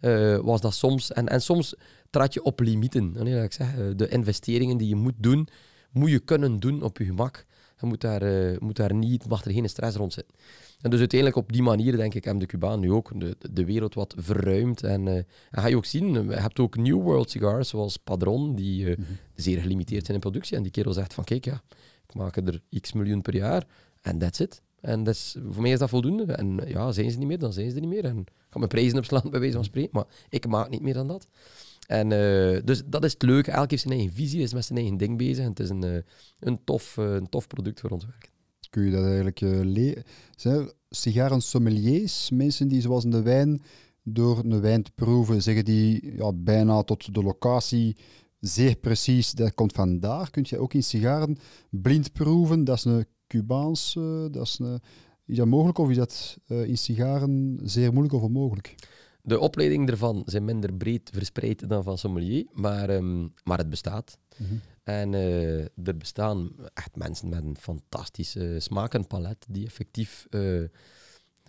Eh, was dat soms. En, en soms trad je op limieten. Nee, ik zeg, eh, de investeringen die je moet doen, moet je kunnen doen op je gemak. Je moet daar, eh, moet daar niet, mag er geen stress rond zitten. En dus uiteindelijk op die manier, denk ik, hebben de Cubaan nu ook de, de wereld wat verruimd. En, uh, en, ga je ook zien, je hebt ook New World cigars, zoals Padron, die mhm. zeer gelimiteerd zijn in productie. En die kerel zegt van, kijk ja, ik maak er x miljoen per jaar en that's it. En voor mij is dat voldoende. En ja, zijn ze niet meer, dan zijn ze niet meer. En ik ga mijn prijzen opslaan, bij wijze van spreken. Maar ik maak niet meer dan dat. En, eh, dus dat is het leuke. Elk heeft zijn eigen visie, is met zijn eigen ding bezig. En het is een, eh, een, tof, eh, een tof product voor ons werken Kun je dat eigenlijk leren? Zijn sigaren sommeliers, mensen die zoals in de wijn, door een wijn te proeven, zeggen die ja, bijna tot de locatie zeer precies, dat komt vandaar. Kun je ook in sigaren blind proeven? Dat is een Cubaanse? dat eh, is, dat mogelijk of is dat eh, in sigaren zeer moeilijk of onmogelijk? De opleidingen daarvan zijn minder breed verspreid dan van sommelier, maar, ehm, maar het bestaat. Mhm. En eh, er bestaan echt mensen met een fantastische smakenpalet die effectief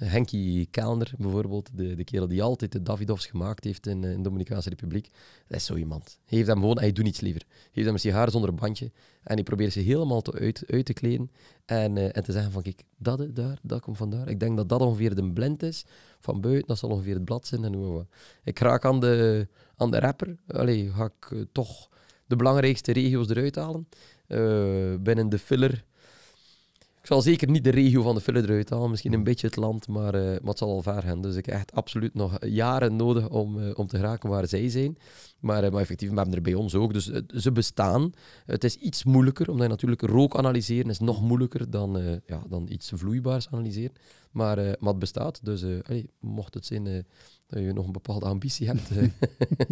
Henky Kellner bijvoorbeeld, de, de kerel die altijd de Davidoffs gemaakt heeft in, eh, in de Dominicaanse Republiek. Dat is zo iemand. Heeft hem gewoon, hij doet niets liever. Heeft hem een sigaar zonder bandje en hij probeert ze helemaal te uit, uit te kleden en, eh, en te zeggen van kijk, dat eh, daar, dat komt vandaar. Ik denk dat dat ongeveer de blend is van buiten, dat zal ongeveer het blad zijn en hoe Ik raak aan de, aan de rapper, allee, ga ik toch de belangrijkste regio's eruit halen. binnen de filler zal zeker niet de regio van de file eruit halen, misschien een hm. beetje het land, maar, uh, het zal al ver gaan. Dus ik heb echt absoluut nog jaren nodig om, eh, om te geraken waar zij zijn. Maar, uh, maar effectief, we hebben er bij ons ook. Dus ze bestaan. Het is iets moeilijker, omdat je natuurlijk rook analyseren is nog moeilijker dan, ja, dan iets vloeibaars analyseren. Maar, maar het bestaat, dus mocht het zijn dat je nog een bepaalde ambitie hebt. kan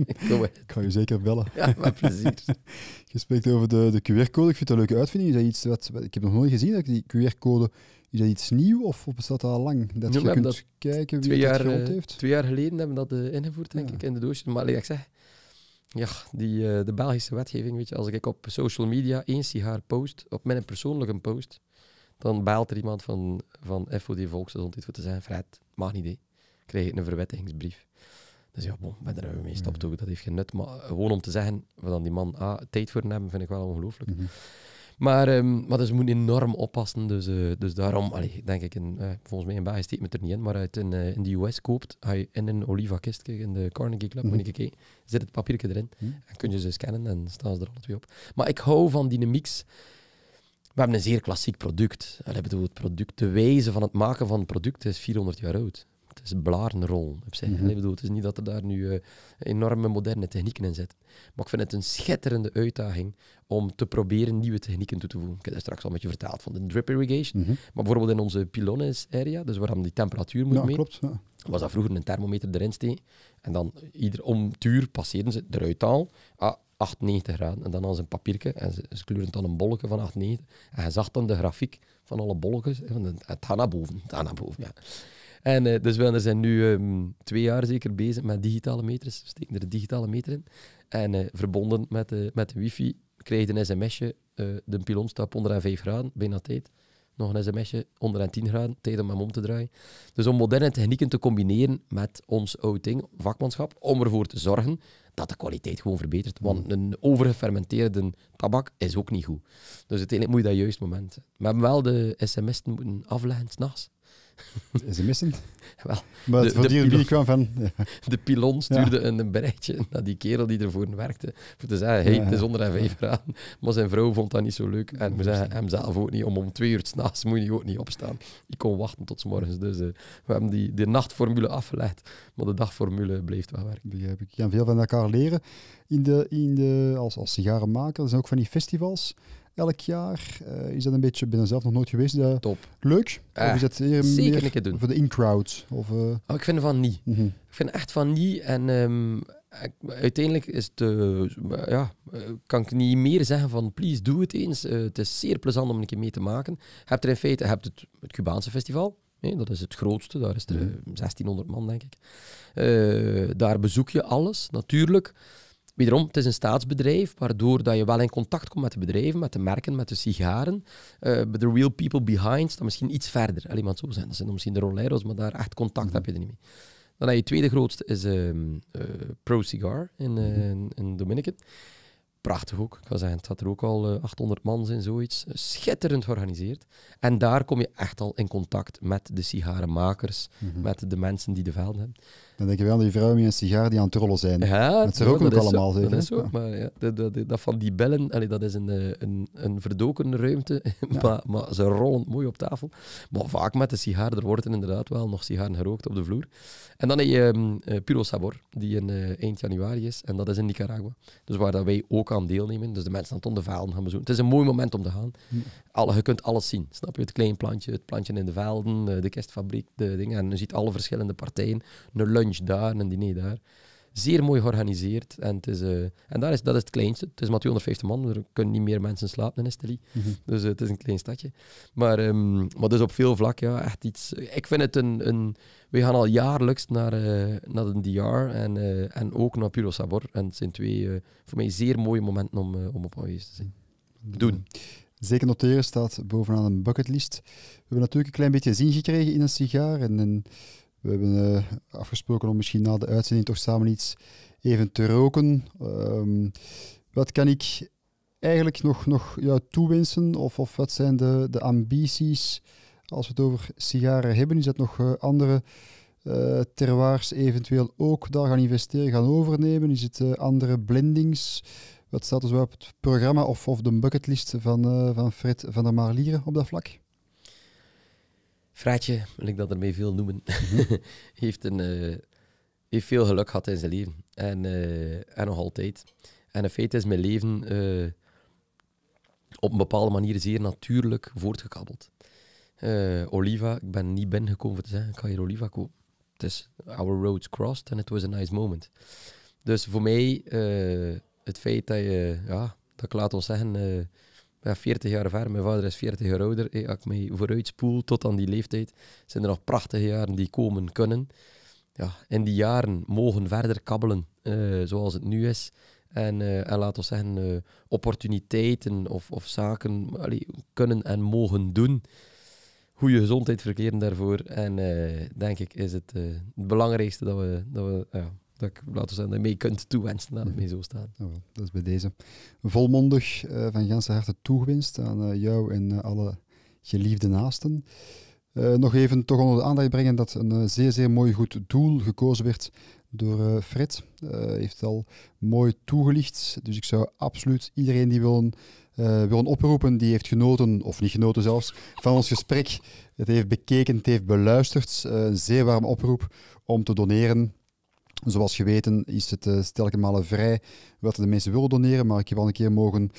eh. Ik je zeker bellen. Ja, met plezier. je spreekt over de, de QR-code. Ik vind het een leuke uitvinding. Is dat iets wat, ik heb nog nooit gezien, dat die QR-code... Is dat iets nieuw of bestaat dat al lang? Dat je kunt kijken wie het grond eh, heeft? Twee jaar geleden hebben we dat uh, ingevoerd, denk ik, in de doosje. Maar ik zeg, ja, die, de Belgische wetgeving, weet je, als ik op social media één sigaar post, op mijn persoonlijke post, dan belt er iemand van, van FOD Volksgezondheid voor te zijn. Vrijheid, mag niet, krijg ik een verwettigingsbrief. Dus ja, bon, hebben we mee gestopt mhm. ook. Dat heeft geen nut. Maar gewoon om te zeggen, wat dan die man ah, tijd voor hebben, vind ik wel ongelooflijk. Mhm. Maar, um, maar dus moet enorm oppassen. Dus, eh, dus daarom, allee, denk ik, eh, volgens mij in België steekt me er niet in, maar uit in, eh, in de US koopt, ga je in een Oliva kist in de Carnegie Club, moet mhm. ik kijken, zit het papiertje erin. Mm En kun je ze scannen en staan ze er alle twee op. Maar ik hou van dynamiek. We hebben een zeer klassiek product. Allee, bedoel, het product, de wijze van het maken van product is 400 jaar oud het is blarenrol mhm. het is niet dat er daar nu eh, enorme moderne technieken in zitten. Maar ik vind het een schitterende uitdaging om te proberen nieuwe technieken toe te voegen. Ik heb daar straks al met je vertaald van de drip irrigation. Mhm. Maar bijvoorbeeld in onze pilones area, dus waar dan die temperatuur moet ja, mee. Klopt, ja. Was dat vroeger een thermometer erin steek en dan ieder om passeerden ze eruit al. Ah, graden. En dan als een papiertje. En ze, ze kleuren dan een bolletje van 98. En je zag dan de grafiek van alle bolletjes. En het gaat naar boven. Het gaat naar boven, ja. En uh, dus we zijn nu ehm, twee jaar zeker bezig met digitale meters. We steken er digitale meter in. En eh, verbonden met, uh, met de wifi krijg je een sms'je. de pilon staat onderaan 5 graden, bijna tijd. Nog een sms'je onderaan 10 graden, tijd om hem om te draaien. Dus om moderne technieken te combineren met ons ding, vakmanschap, om ervoor te zorgen dat de kwaliteit gewoon verbetert. Want hmm. een overgefermenteerde tabak is ook niet goed. Dus uiteindelijk moet je dat juist moment. We hebben wel de sms'en moeten afleggen s'nachts. Is missend? Wel, maar de, voor van... De pilon stuurde een berichtje naar die kerel die ervoor werkte. Voor te zeggen, hey, het is onder en Maar zijn vrouw vond dat niet zo leuk. En we zeggen hem zelf ook niet. Om om twee uur s'nachts moet je ook niet opstaan. Ik kon wachten tot s morgens. Dus eh, we hebben die, de nachtformule afgelegd. Maar de dagformule bleef wel werken. Begrijp ik. Je kan veel van elkaar leren. In de, in de, als, als sigarenmaker. Er zijn ook van die festivals elk jaar? Eh, is dat een beetje, binnen zelf nog nooit geweest. Leuk? of eh, is dat meer doen. voor de in-crowd? Of, eh? oh, ik vind van niet. Mhm. Ik vind echt van niet. En ehm, uiteindelijk is het, ja, kan ik niet meer zeggen van please doe het eens. het is zeer plezant om een keer mee te maken. Je hebt er in feite hebt het, het Cubaanse festival. Nee, dat is het grootste, daar is er 1600 mhm. man, denk ik. daar bezoek je alles, natuurlijk. Wederom, het is een staatsbedrijf, waardoor dat je wel in contact komt met de bedrijven, met de merken, met de sigaren. Uh, the real people behind staan misschien iets verder. Alleen maar zo zijn. Dat zijn misschien de Roleros, maar daar echt contact heb je er niet mee. Dan heb je tweede grootste is um, Pro Cigar in, uh, in Dominican prachtig ook. Ik wil zeggen, het had er ook al 800 eh, man in, zoiets. Schitterend georganiseerd. En daar kom je echt al in contact met de sigarenmakers, mhm. met de mensen die de velden hebben. Dan denk je wel die vrouwen met een sigaar die aan het rollen zijn. Ja, dat ze ook nog allemaal, zeker. Dat is zo, maar ja, dat, dat, dat, van die bellen, dat is een, eh, een, een verdoken ruimte, maar, maar, ze rollen mooi op tafel. Maar vaak met de sigaar, er worden inderdaad wel nog sigaren gerookt op de vloer. En dan heb je um, Puro Sabor, die in uh, eind januari is, en dat is in Nicaragua. Dus waar dat wij ook aan deelnemen. Dus de mensen aan de ondervelden gaan bezoeken. Het is een mooi moment om te gaan. Alle, je kunt alles zien. Snap je? Het klein plantje, het plantje in de velden, eh, de kistfabriek, de dingen. En je ziet alle verschillende partijen. Een lunch daar, een diner daar. Zeer mooi georganiseerd. En, het is, eh, en daar is, dat is het kleinste. Het is maar 250 man. Er kunnen niet meer mensen slapen in Esteli. Mhm. Dus eh, het is een klein stadje. Maar, um, ehm, is dus op veel vlak, ja, echt iets. Eh, ik vind het een. een we gaan al jaarlijks naar, uh, naar de DR en, en ook naar Puro Sabor. En het zijn twee voor mij zeer mooie momenten om, om op aanwezig te zijn. Mhm. Doen. Zeker noteren staat bovenaan een bucketlist. We hebben natuurlijk een klein beetje zin gekregen in een sigaar en een we hebben eh, afgesproken om misschien na de uitzending toch samen iets even te roken. Ehm, wat kan ik eigenlijk nog, nog ja, toewensen? Of, of wat zijn de, de ambities als we het over sigaren hebben? Is dat nog eh, andere uh, terwaars eventueel ook daar gaan investeren, gaan overnemen? Is het andere blendings? Wat staat dus wel op het programma of, of de bucketlist van, uh, van Fred van der Marlieren op dat vlak? Fraatje, wil ik dat ermee veel noemen, mhm. heeft, een, eh, heeft veel geluk gehad in zijn leven. En, eh, en nog altijd. En in feite is mijn leven eh, op een bepaalde manier zeer natuurlijk voortgekabbeld. Oliva, ik ben niet binnengekomen voor te zeggen, ik kan hier Oliva kopen. Het is our roads crossed and it was a nice moment. Dus voor mij, het feit dat je, ja, dat ik laat ons zeggen 40 jaar ver, Mijn vader is 40 jaar ouder. als ik mij vooruit spoel tot aan die leeftijd, zijn er nog prachtige jaren die komen kunnen. Ja, in die jaren mogen verder kabbelen eh, zoals het nu is. En, uh, en laten we zeggen, eh, opportuniteiten of, of zaken kunnen en mogen doen. Goede gezondheid verkeren daarvoor. En denk ik is het het belangrijkste dat we, dat we dat ik, laten we zeggen, mee kunt toewensen dat het mhm. mee zo staat. dat is bij deze volmondig eh, van ganse harte toegewenst aan eh, jou en eh, alle geliefde naasten. nog even toch onder de aandacht brengen dat een zeer, zeer mooi goed doel gekozen werd door Fred. heeft het al mooi toegelicht. Dus ik zou absoluut iedereen die wil wil oproepen die heeft genoten, of niet genoten zelfs, van ons gesprek. Het heeft bekeken, het heeft beluisterd. een zeer warme oproep om te doneren. Zoals geweten is het uh, stelke malen vrij wat de mensen willen doneren, maar ik heb al een keer mogen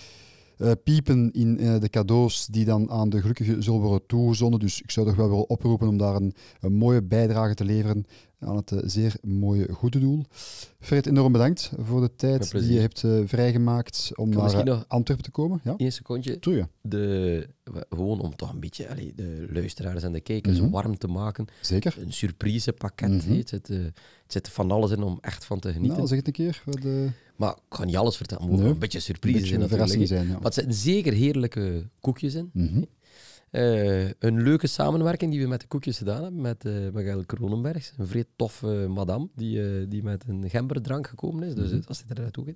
eh, piepen in eh, de cadeaus die dan aan de gelukkigen zullen worden toegezonden. Dus ik zou toch wel willen oproepen om daar een, een mooie bijdrage te leveren aan het eh, zeer mooie goede doel. Fred, enorm bedankt voor de tijd die je hebt eh, vrijgemaakt om naar eh, Antwerpen te komen. Ja? Eén secondje. De, gewoon om toch een beetje de luisteraars en de kijkers mhm. warm te maken. Zeker. Een surprisepakket. pakket. Mhm. -hmm. Het, zit, het zit van alles in om echt van te genieten. Nou, zeg het een keer. Maar ik ga niet alles vertellen. moet nee. een beetje surprise een beetje zijn Zijn, ja. Maar het zitten zeker heerlijke koekjes in. Mhm. Eh, een leuke samenwerking die we met de koekjes gedaan hebben met uh, eh, Miguel Kronenbergs. Een vrij toffe madam madame die, eh, die met een gemberdrank gekomen is. Dus mhm. dat zit er ook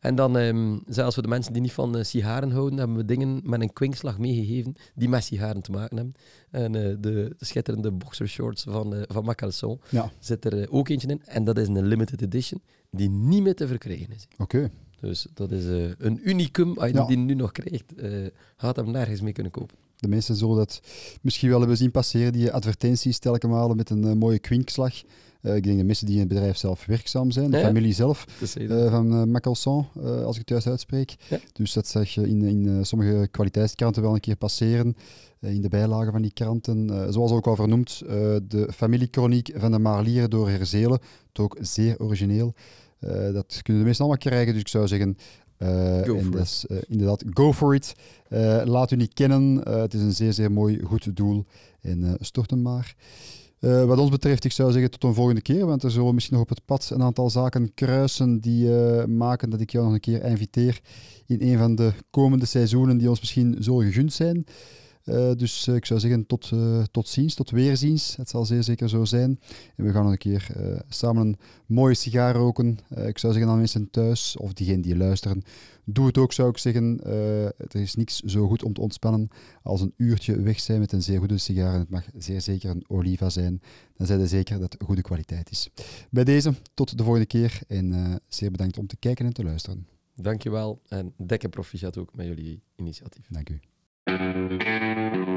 En dan, um, zelfs voor de mensen die niet van sigaren houden, hebben we dingen met een kwinkslag meegegeven die met sigaren te maken hebben. En de schitterende boxershorts van, van Macalson ja. zit er ook eentje in. En dat is een limited edition die niet meer te verkrijgen is. Oké. Dus dat is een unicum. Als je die nu nog krijgt, gaat hem nergens mee kunnen kopen. De mensen zullen dat misschien wel hebben zien passeren, die advertenties telkens malen met een eh, mooie kwinkslag. Eh, ik denk de mensen die in het bedrijf zelf werkzaam zijn, de familie zelf eh, van uh, als ik het juist uitspreek. Dus dat zag je in, in sommige kwaliteitskranten wel een keer passeren, in de bijlagen van die kranten. zoals ook al vernoemd, de familiekroniek van de Marlieren door Herzelen, het ook zeer origineel. dat kunnen de mensen allemaal krijgen, dus ik zou zeggen, eh, dus, eh, inderdaad, go for it. Eh, laat u niet kennen. het is een zeer, zeer mooi, goed doel. En stort hem maar. wat ons betreft, ik zou zeggen tot een volgende keer, want er zullen misschien nog op het pad een aantal zaken kruisen die maken dat ik jou nog een keer inviteer in een van de komende seizoenen die ons misschien zo gegund zijn. Eh, dus eh, ik zou zeggen tot, eh, tot ziens, tot weerziens. Het zal zeer zeker zo zijn. En we gaan een keer samen een mooie sigaar roken. ik zou zeggen aan mensen thuis of diegenen die luisteren, doe het ook zou ik zeggen. er is niks zo goed om te ontspannen als een uurtje weg zijn met een zeer goede sigaar. En het mag zeer zeker een Oliva zijn. Dan zijn we zeker dat het goede kwaliteit is. Bij deze, tot de volgende keer. En zeer bedankt om te kijken en te luisteren. Dankjewel en Dekker proficiat ook met jullie initiatief. Dank u. Thank you.